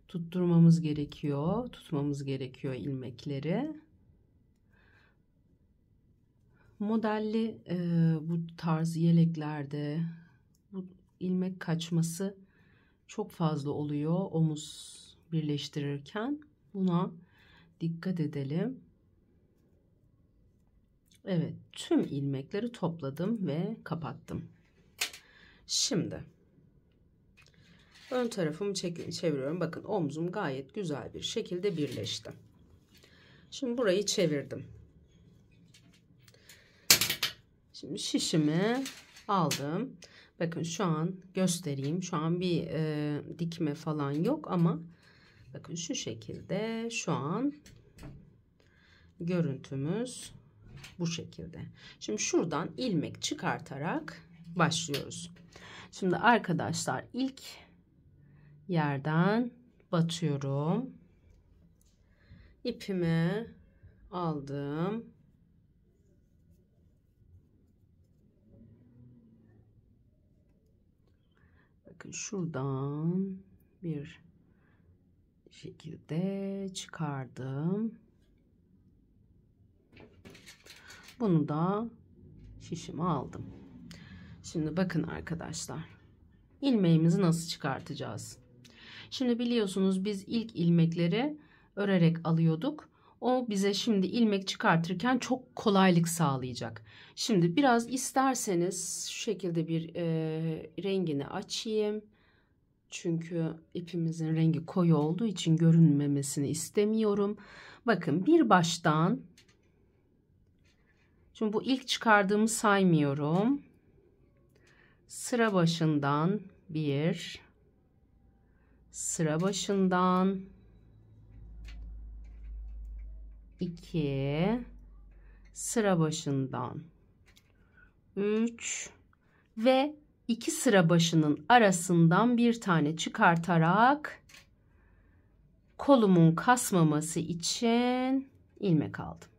[SPEAKER 1] tutturmamız gerekiyor. Tutmamız gerekiyor ilmekleri. Modelli e, bu tarz yeleklerde bu ilmek kaçması çok fazla oluyor omuz birleştirirken. Buna dikkat edelim. Evet tüm ilmekleri topladım ve kapattım. Şimdi ön tarafımı çeviriyorum. Bakın omzum gayet güzel bir şekilde birleşti. Şimdi burayı çevirdim. Şimdi şişimi aldım. Bakın şu an göstereyim. Şu an bir e, dikme falan yok ama bakın şu şekilde şu an görüntümüz bu şekilde. Şimdi şuradan ilmek çıkartarak başlıyoruz. Şimdi arkadaşlar ilk yerden batıyorum. İpimi aldım. bakın şuradan bir şekilde çıkardım. Bunu da şişime aldım. Şimdi bakın arkadaşlar. ilmeğimizi nasıl çıkartacağız? Şimdi biliyorsunuz biz ilk ilmekleri örerek alıyorduk. O bize şimdi ilmek çıkartırken çok kolaylık sağlayacak. Şimdi biraz isterseniz şu şekilde bir e, rengini açayım. Çünkü ipimizin rengi koyu olduğu için görünmemesini istemiyorum. Bakın bir baştan. Şimdi bu ilk çıkardığımı saymıyorum. Sıra başından bir. Sıra başından 2 sıra başından 3 ve iki sıra başının arasından bir tane çıkartarak kolumun kasmaması için ilmek aldım.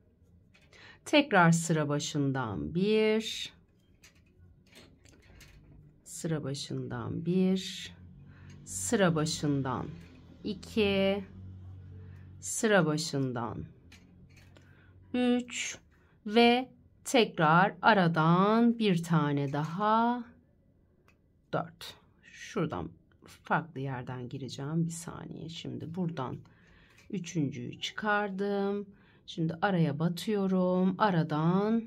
[SPEAKER 1] Tekrar sıra başından bir, sıra başından bir, sıra başından iki, sıra başından 3 ve tekrar aradan bir tane daha 4. Şuradan farklı yerden gireceğim bir saniye. Şimdi buradan üçüncüyü çıkardım. Şimdi araya batıyorum. Aradan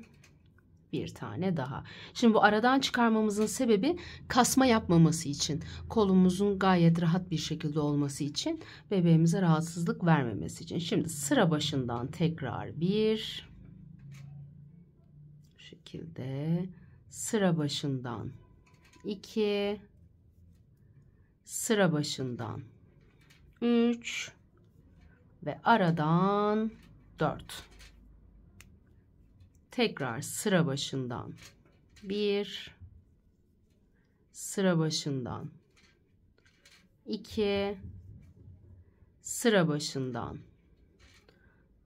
[SPEAKER 1] bir tane daha. Şimdi bu aradan çıkarmamızın sebebi kasma yapmaması için. Kolumuzun gayet rahat bir şekilde olması için. Bebeğimize rahatsızlık vermemesi için. Şimdi sıra başından tekrar bir. Bu şekilde. Sıra başından iki. Sıra başından üç. Ve aradan dört tekrar sıra başından bir, sıra başından iki, sıra başından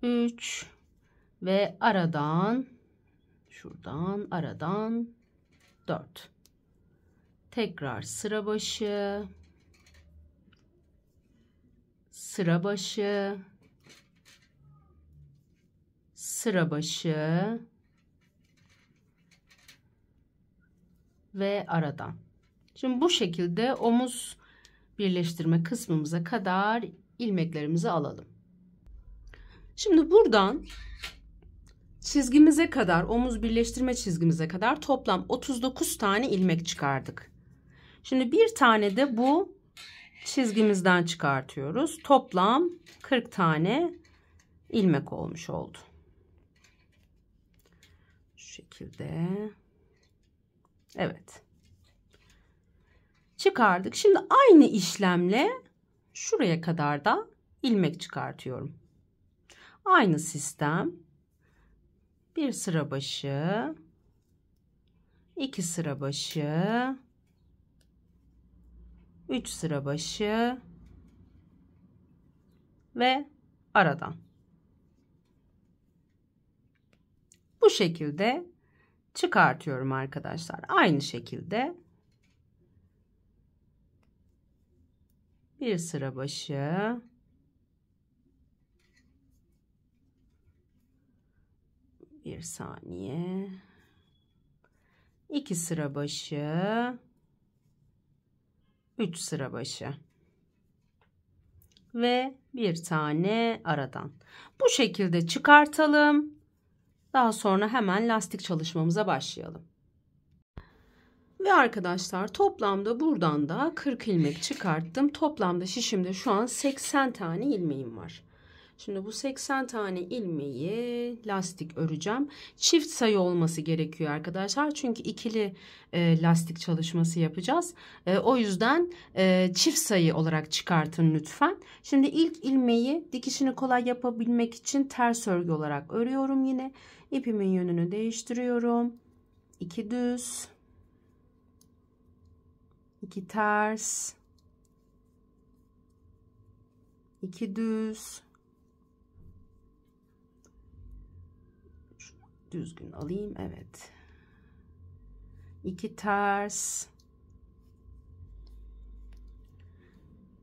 [SPEAKER 1] üç ve aradan şuradan aradan dört. tekrar sıra başı sıra başı sıra başı ve aradan. Şimdi bu şekilde omuz birleştirme kısmımıza kadar ilmeklerimizi alalım. Şimdi buradan çizgimize kadar omuz birleştirme çizgimize kadar toplam 39 tane ilmek çıkardık. Şimdi bir tane de bu çizgimizden çıkartıyoruz. Toplam 40 tane ilmek olmuş oldu. Şu şekilde. Evet. Çıkardık. Şimdi aynı işlemle şuraya kadar da ilmek çıkartıyorum. Aynı sistem. Bir sıra başı, iki sıra başı, üç sıra başı ve aradan. Bu şekilde çıkartıyorum arkadaşlar. Aynı şekilde bir sıra başı bir saniye iki sıra başı üç sıra başı ve bir tane aradan bu şekilde çıkartalım daha sonra hemen lastik çalışmamıza başlayalım. Ve arkadaşlar toplamda buradan da 40 ilmek çıkarttım. Toplamda şişimde şu an 80 tane ilmeğim var. Şimdi bu 80 tane ilmeği lastik öreceğim. Çift sayı olması gerekiyor arkadaşlar. Çünkü ikili e, lastik çalışması yapacağız. E, o yüzden e, çift sayı olarak çıkartın lütfen. Şimdi ilk ilmeği dikişini kolay yapabilmek için ters örgü olarak örüyorum yine ipimin yönünü değiştiriyorum. 2 düz iki ters iki düz düzgün alayım evet 2 ters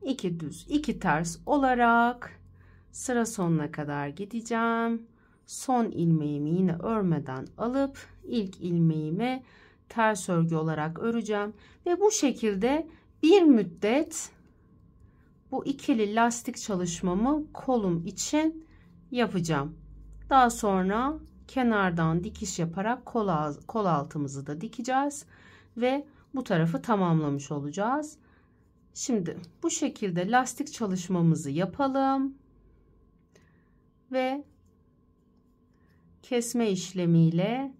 [SPEAKER 1] iki düz iki ters olarak sıra sonuna kadar gideceğim son ilmeğimi yine örmeden alıp ilk ilmeğimi ters örgü olarak öreceğim ve bu şekilde bir müddet bu ikili lastik çalışmamı kolum için yapacağım. Daha sonra kenardan dikiş yaparak kol, kol altımızı da dikeceğiz ve bu tarafı tamamlamış olacağız. Şimdi bu şekilde lastik çalışmamızı yapalım ve kesme işlemiyle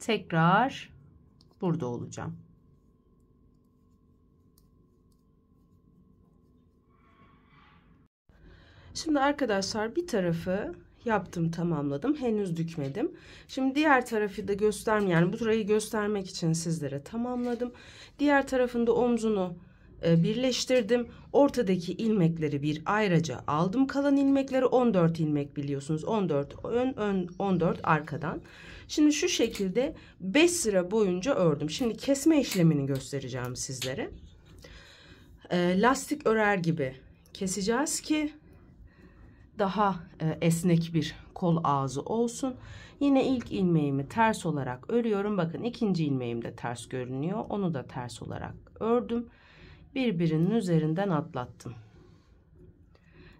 [SPEAKER 1] tekrar burada olacağım. Şimdi arkadaşlar bir tarafı yaptım tamamladım henüz dükmedim şimdi diğer tarafı da gösterme yani bu burayı göstermek için sizlere tamamladım diğer tarafında omzunu e, birleştirdim. Ortadaki ilmekleri bir ayrıca aldım. Kalan ilmekleri 14 ilmek biliyorsunuz. 14 ön ön 14 arkadan. Şimdi şu şekilde 5 sıra boyunca ördüm. Şimdi kesme işlemini göstereceğim sizlere. E, lastik örer gibi keseceğiz ki daha e, esnek bir kol ağzı olsun. Yine ilk ilmeğimi ters olarak örüyorum. Bakın ikinci ilmeğim de ters görünüyor. Onu da ters olarak ördüm birbirinin üzerinden atlattım.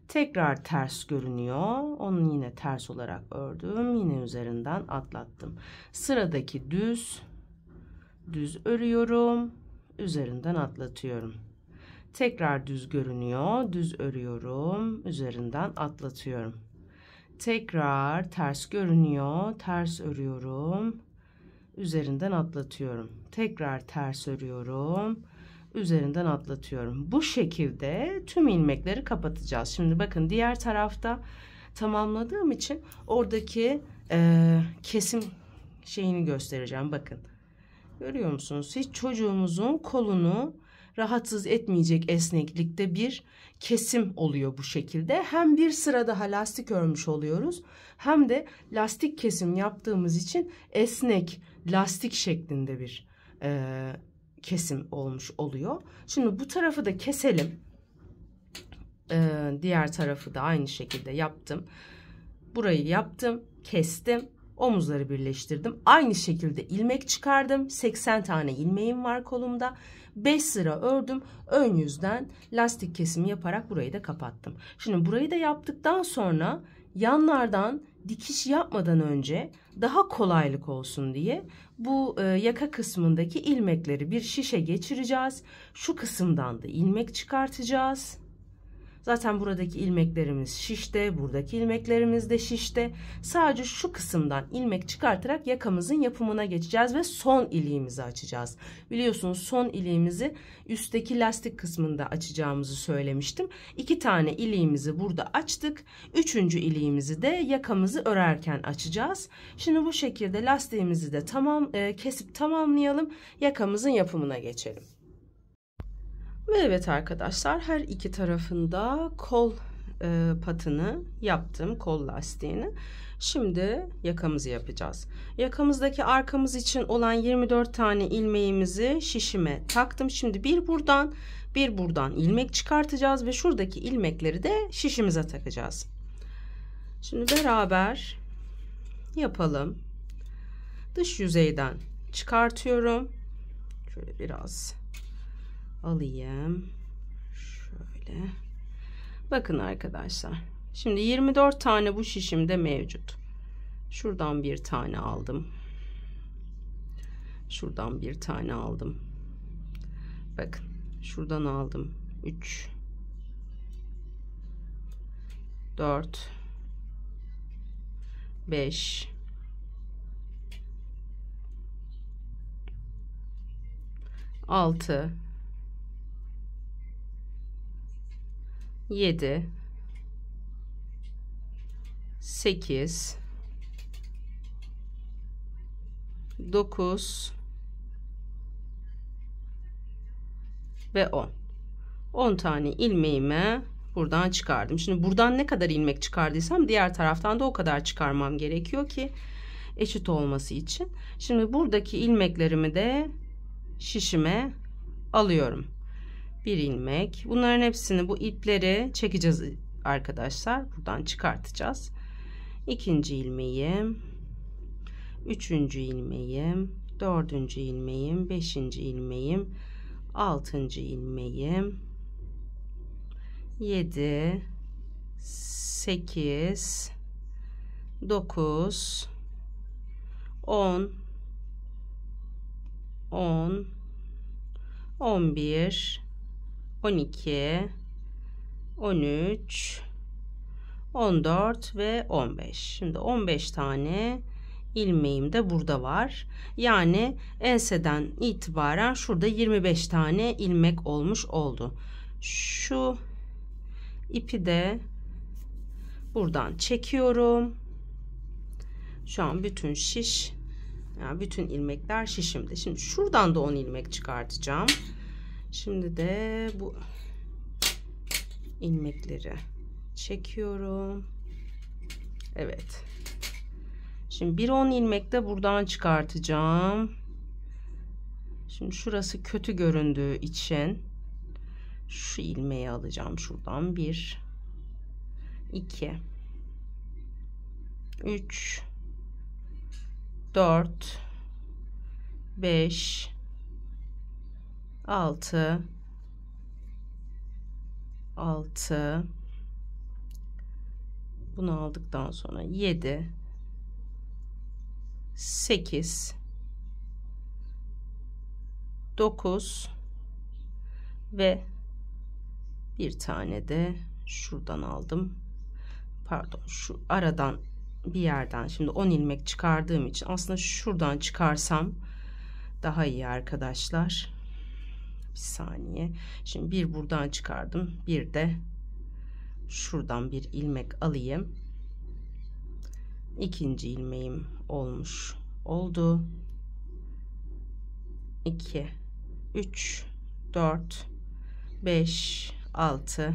[SPEAKER 1] Tekrar ters görünüyor. Onu yine ters olarak ördüm. Yine üzerinden atlattım. Sıradaki düz düz örüyorum. Üzerinden atlatıyorum. Tekrar düz görünüyor. Düz örüyorum. Üzerinden atlatıyorum. Tekrar ters görünüyor. Ters örüyorum. Üzerinden atlatıyorum. Tekrar ters örüyorum üzerinden atlatıyorum. Bu şekilde tüm ilmekleri kapatacağız. Şimdi bakın diğer tarafta tamamladığım için oradaki e, kesim şeyini göstereceğim. Bakın görüyor musunuz? Hiç çocuğumuzun kolunu rahatsız etmeyecek esneklikte bir kesim oluyor bu şekilde. Hem bir sıra daha lastik örmüş oluyoruz hem de lastik kesim yaptığımız için esnek lastik şeklinde bir e, kesim olmuş oluyor. Şimdi bu tarafı da keselim. Ee, diğer tarafı da aynı şekilde yaptım. Burayı yaptım, kestim, omuzları birleştirdim. Aynı şekilde ilmek çıkardım. 80 tane ilmeğim var kolumda. 5 sıra ördüm. Ön yüzden lastik kesimi yaparak burayı da kapattım. Şimdi burayı da yaptıktan sonra yanlardan dikiş yapmadan önce daha kolaylık olsun diye bu e, yaka kısmındaki ilmekleri bir şişe geçireceğiz. Şu kısımdan da ilmek çıkartacağız. Zaten buradaki ilmeklerimiz şişte, buradaki ilmeklerimiz de şişte. Sadece şu kısımdan ilmek çıkartarak yakamızın yapımına geçeceğiz ve son iliğimizi açacağız. Biliyorsunuz son iliğimizi üstteki lastik kısmında açacağımızı söylemiştim. İki tane iliğimizi burada açtık. Üçüncü iliğimizi de yakamızı örerken açacağız. Şimdi bu şekilde lastiğimizi de tamam e, kesip tamamlayalım. Yakamızın yapımına geçelim. Ve evet arkadaşlar her iki tarafında kol e, patını yaptım kol lastiğini. Şimdi yakamızı yapacağız. Yakamızdaki arkamız için olan 24 tane ilmeğimizi şişime taktım. Şimdi bir buradan bir buradan ilmek çıkartacağız ve şuradaki ilmekleri de şişimize takacağız. Şimdi beraber yapalım. Dış yüzeyden çıkartıyorum. Şöyle biraz alayım. Şöyle. Bakın arkadaşlar. Şimdi 24 tane bu şişimde mevcut. Şuradan bir tane aldım. Şuradan bir tane aldım. Bakın. Şuradan aldım. 3 4 5 6 7 8 9 ve 10 10 tane ilmeğimi buradan çıkardım şimdi buradan ne kadar ilmek çıkardıysam diğer taraftan da o kadar çıkarmam gerekiyor ki eşit olması için şimdi buradaki ilmeklerimi de şişime alıyorum bir ilmek bunların hepsini bu ipleri çekeceğiz arkadaşlar buradan çıkartacağız ikinci ilmeğim üçüncü ilmeğim dördüncü ilmeğim beşinci ilmeğim altıncı ilmeğim yedi sekiz dokuz on on on bir 12 13 14 ve 15 şimdi 15 tane ilmeğim de burada var yani enseden itibaren şurada 25 tane ilmek olmuş oldu şu ipi de buradan çekiyorum şu an bütün şiş yani bütün ilmekler şişimde şimdi şuradan da 10 ilmek çıkartacağım Şimdi de bu ilmekleri çekiyorum. Evet. Şimdi bir 10 ilmek de buradan çıkartacağım. Şimdi şurası kötü göründüğü için şu ilmeği alacağım şuradan. 1 2 3 4 5 6 6 bunu aldıktan sonra 7 8 9 ve bir tane de şuradan aldım pardon şu aradan bir yerden şimdi 10 ilmek çıkardığım için aslında şuradan çıkarsam daha iyi arkadaşlar bir saniye şimdi bir buradan çıkardım bir de şuradan bir ilmek alayım ikinci ilmeğim olmuş oldu 2 3 4 5 6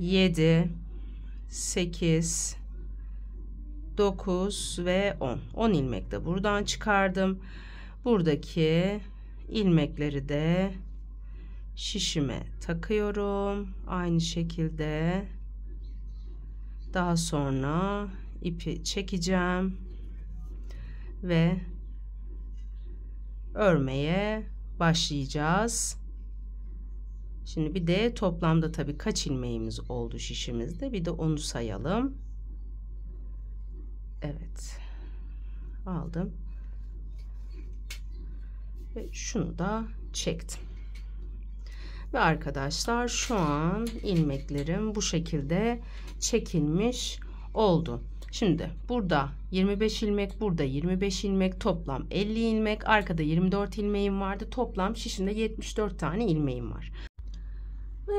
[SPEAKER 1] 7 8 9 ve 10 10 ilmek de buradan çıkardım buradaki ilmekleri de şişime takıyorum. Aynı şekilde daha sonra ipi çekeceğim ve örmeye başlayacağız. Şimdi bir de toplamda tabii kaç ilmeğimiz oldu şişimizde bir de onu sayalım. Evet. Aldım. Ve şunu da çektim. Ve arkadaşlar şu an ilmeklerim bu şekilde çekilmiş oldu. Şimdi burada 25 ilmek, burada 25 ilmek, toplam 50 ilmek, arkada 24 ilmeğim vardı. Toplam şişinde 74 tane ilmeğim var.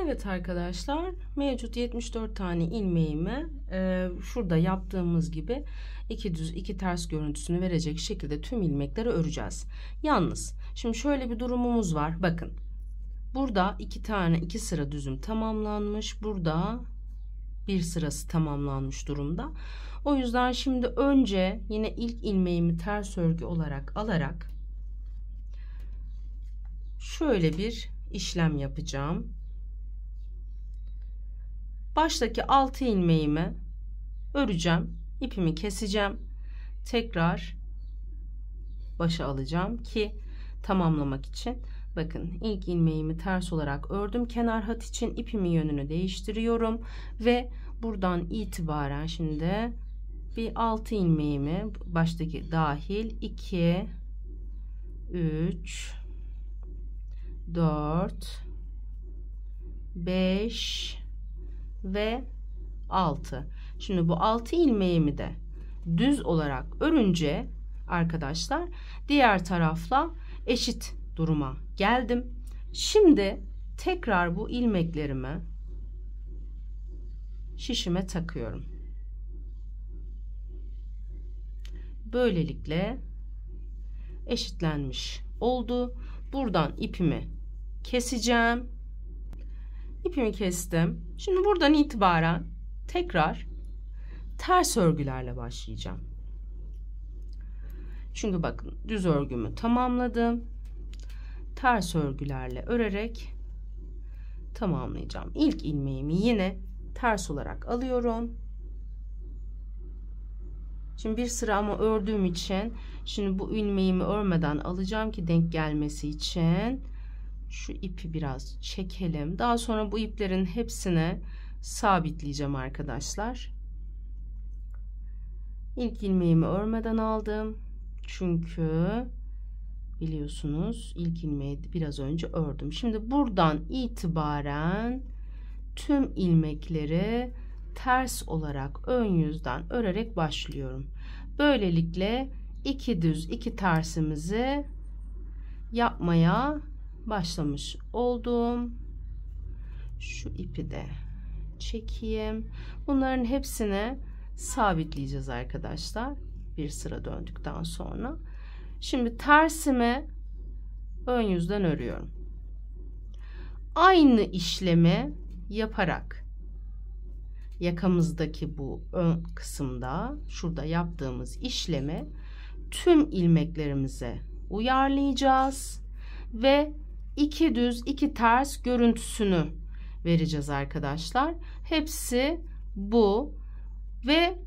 [SPEAKER 1] Evet arkadaşlar mevcut 74 tane ilmeğimi e, şurada yaptığımız gibi iki düz iki ters görüntüsünü verecek şekilde tüm ilmekleri öreceğiz. Yalnız şimdi şöyle bir durumumuz var bakın Burada iki tane iki sıra düzüm tamamlanmış. Burada bir sırası tamamlanmış durumda. O yüzden şimdi önce yine ilk ilmeğimi ters örgü olarak alarak şöyle bir işlem yapacağım. Baştaki 6 ilmeğimi öreceğim. ipimi keseceğim. Tekrar başa alacağım ki tamamlamak için Bakın ilk ilmeğimi ters olarak ördüm. Kenar hat için ipimin yönünü değiştiriyorum ve buradan itibaren şimdi bir 6 ilmeğimi baştaki dahil 2 3 4 5 ve 6. Şimdi bu 6 ilmeğimi de düz olarak örünce arkadaşlar diğer tarafla eşit duruma geldim. Şimdi tekrar bu ilmeklerimi şişime takıyorum. Böylelikle eşitlenmiş oldu. Buradan ipimi keseceğim. İpimi kestim. Şimdi buradan itibaren tekrar ters örgülerle başlayacağım. Çünkü bakın düz örgümü tamamladım ters örgülerle örerek tamamlayacağım. İlk ilmeğimi yine ters olarak alıyorum. Şimdi bir sıra ama ördüğüm için şimdi bu ilmeğimi örmeden alacağım ki denk gelmesi için şu ipi biraz çekelim. Daha sonra bu iplerin hepsine sabitleyeceğim arkadaşlar. İlk ilmeğimi örmeden aldım. Çünkü biliyorsunuz ilk ilmeği biraz önce ördüm. Şimdi buradan itibaren tüm ilmekleri ters olarak ön yüzden örerek başlıyorum. Böylelikle iki düz iki tersimizi yapmaya başlamış oldum. Şu ipi de çekeyim. Bunların hepsini sabitleyeceğiz arkadaşlar. Bir sıra döndükten sonra. Şimdi tersimi ön yüzden örüyorum. Aynı işlemi yaparak yakamızdaki bu ön kısımda şurada yaptığımız işlemi tüm ilmeklerimize uyarlayacağız ve iki düz iki ters görüntüsünü vereceğiz arkadaşlar. Hepsi bu ve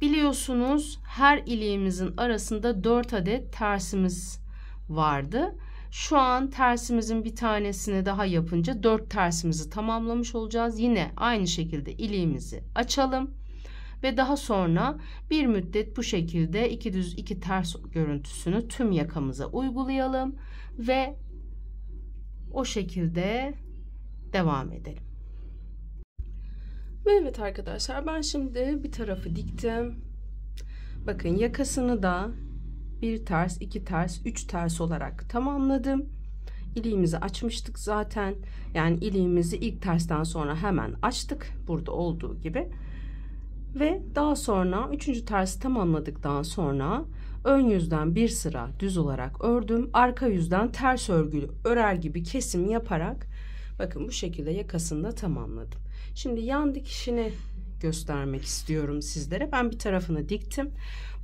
[SPEAKER 1] Biliyorsunuz her iliğimizin arasında 4 adet tersimiz vardı. Şu an tersimizin bir tanesini daha yapınca 4 tersimizi tamamlamış olacağız. Yine aynı şekilde iliğimizi açalım ve daha sonra bir müddet bu şekilde iki düz iki ters görüntüsünü tüm yakamıza uygulayalım ve o şekilde devam edelim. Ve evet arkadaşlar ben şimdi bir tarafı diktim. Bakın yakasını da bir ters, iki ters, üç ters olarak tamamladım. İliğimizi açmıştık zaten. Yani iliğimizi ilk tersten sonra hemen açtık. Burada olduğu gibi. Ve daha sonra üçüncü tersi tamamladıktan sonra ön yüzden bir sıra düz olarak ördüm. Arka yüzden ters örgülü örer gibi kesim yaparak bakın bu şekilde yakasını da tamamladım. Şimdi yan dikişini göstermek istiyorum sizlere. Ben bir tarafını diktim.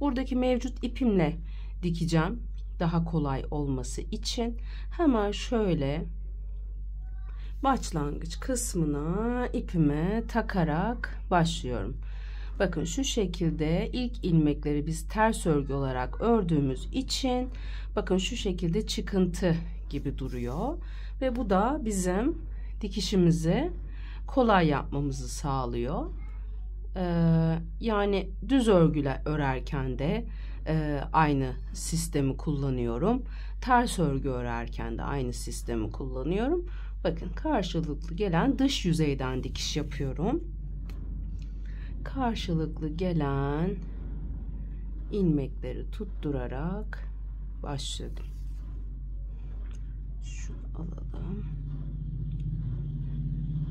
[SPEAKER 1] Buradaki mevcut ipimle dikeceğim. Daha kolay olması için hemen şöyle başlangıç kısmına ipimi takarak başlıyorum. Bakın şu şekilde ilk ilmekleri biz ters örgü olarak ördüğümüz için bakın şu şekilde çıkıntı gibi duruyor ve bu da bizim dikişimizi kolay yapmamızı sağlıyor. Ee, yani düz örgüle örerken de e, aynı sistemi kullanıyorum. Ters örgü örerken de aynı sistemi kullanıyorum. Bakın karşılıklı gelen dış yüzeyden dikiş yapıyorum. Karşılıklı gelen ilmekleri tutturarak başladım. Şunu alalım.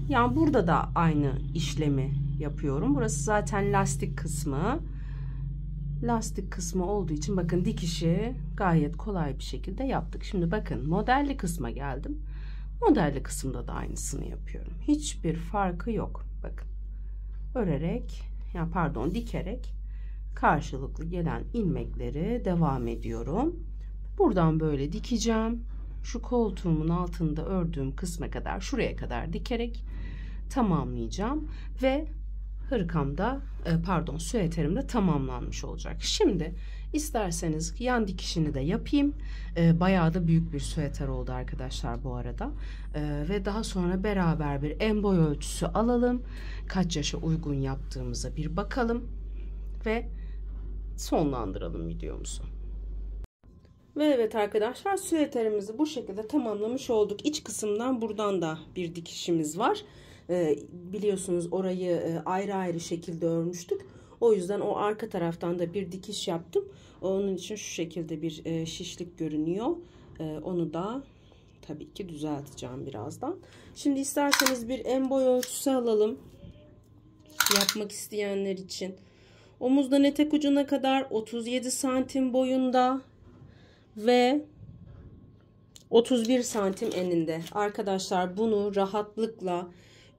[SPEAKER 1] Yani burada da aynı işlemi yapıyorum. Burası zaten lastik kısmı. Lastik kısmı olduğu için bakın dikişi gayet kolay bir şekilde yaptık. Şimdi bakın modelli kısma geldim. Modelli kısımda da aynısını yapıyorum. Hiçbir farkı yok. Bakın örerek ya yani pardon dikerek karşılıklı gelen ilmekleri devam ediyorum. Buradan böyle dikeceğim şu koltuğumun altında ördüğüm kısma kadar şuraya kadar dikerek tamamlayacağım ve hırkamda e, pardon süeterim de tamamlanmış olacak. Şimdi isterseniz yan dikişini de yapayım. E, bayağı da büyük bir süeter oldu arkadaşlar bu arada. E, ve daha sonra beraber bir en boy ölçüsü alalım. Kaç yaşa uygun yaptığımıza bir bakalım ve sonlandıralım videomuzu. Ve evet arkadaşlar süveterimizi bu şekilde tamamlamış olduk. İç kısımdan buradan da bir dikişimiz var. Ee, biliyorsunuz orayı e, ayrı ayrı şekilde örmüştük. O yüzden o arka taraftan da bir dikiş yaptım. Onun için şu şekilde bir e, şişlik görünüyor. Ee, onu da tabii ki düzelteceğim birazdan. Şimdi isterseniz bir en boy ölçüsü alalım. Yapmak isteyenler için. Omuzdan etek ucuna kadar 37 santim boyunda ve 31 santim eninde. Arkadaşlar bunu rahatlıkla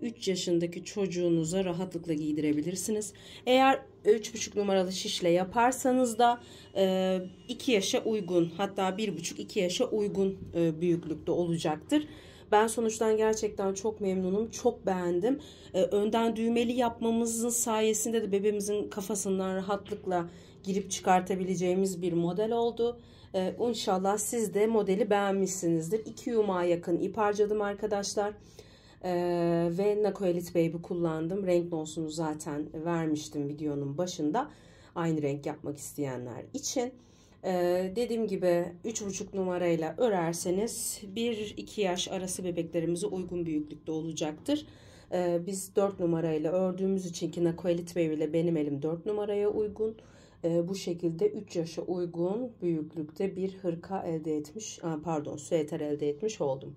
[SPEAKER 1] 3 yaşındaki çocuğunuza rahatlıkla giydirebilirsiniz. Eğer 3,5 numaralı şişle yaparsanız da 2 e, yaşa uygun hatta 1,5-2 yaşa uygun e, büyüklükte olacaktır. Ben sonuçtan gerçekten çok memnunum. Çok beğendim. E, önden düğmeli yapmamızın sayesinde de bebeğimizin kafasından rahatlıkla girip çıkartabileceğimiz bir model oldu. Ee, inşallah siz de modeli beğenmişsinizdir. 2 yumağa yakın ip harcadım arkadaşlar. Ee, ve Nakoelit Baby kullandım. Renk olsunu zaten vermiştim videonun başında. Aynı renk yapmak isteyenler için. Ee, dediğim gibi 3,5 numarayla örerseniz 1-2 yaş arası bebeklerimize uygun büyüklükte olacaktır. Ee, biz 4 numarayla ördüğümüz için ki Nakoelit Baby ile benim elim 4 numaraya uygun. Ee, bu şekilde 3 yaşa uygun büyüklükte bir hırka elde etmiş pardon süeter elde etmiş oldum.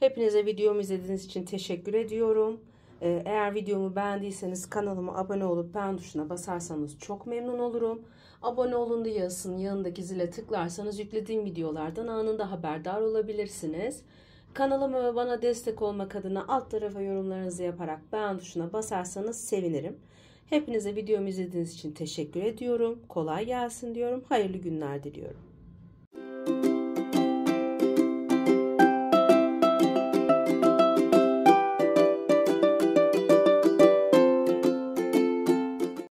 [SPEAKER 1] Hepinize videomu izlediğiniz için teşekkür ediyorum. Ee, eğer videomu beğendiyseniz kanalıma abone olup beğen tuşuna basarsanız çok memnun olurum. Abone olun diye yazısının yanındaki zile tıklarsanız yüklediğim videolardan anında haberdar olabilirsiniz. Kanalıma ve bana destek olmak adına alt tarafa yorumlarınızı yaparak beğen tuşuna basarsanız sevinirim. Hepinize videomu izlediğiniz için teşekkür ediyorum. Kolay gelsin diyorum. Hayırlı günler diliyorum.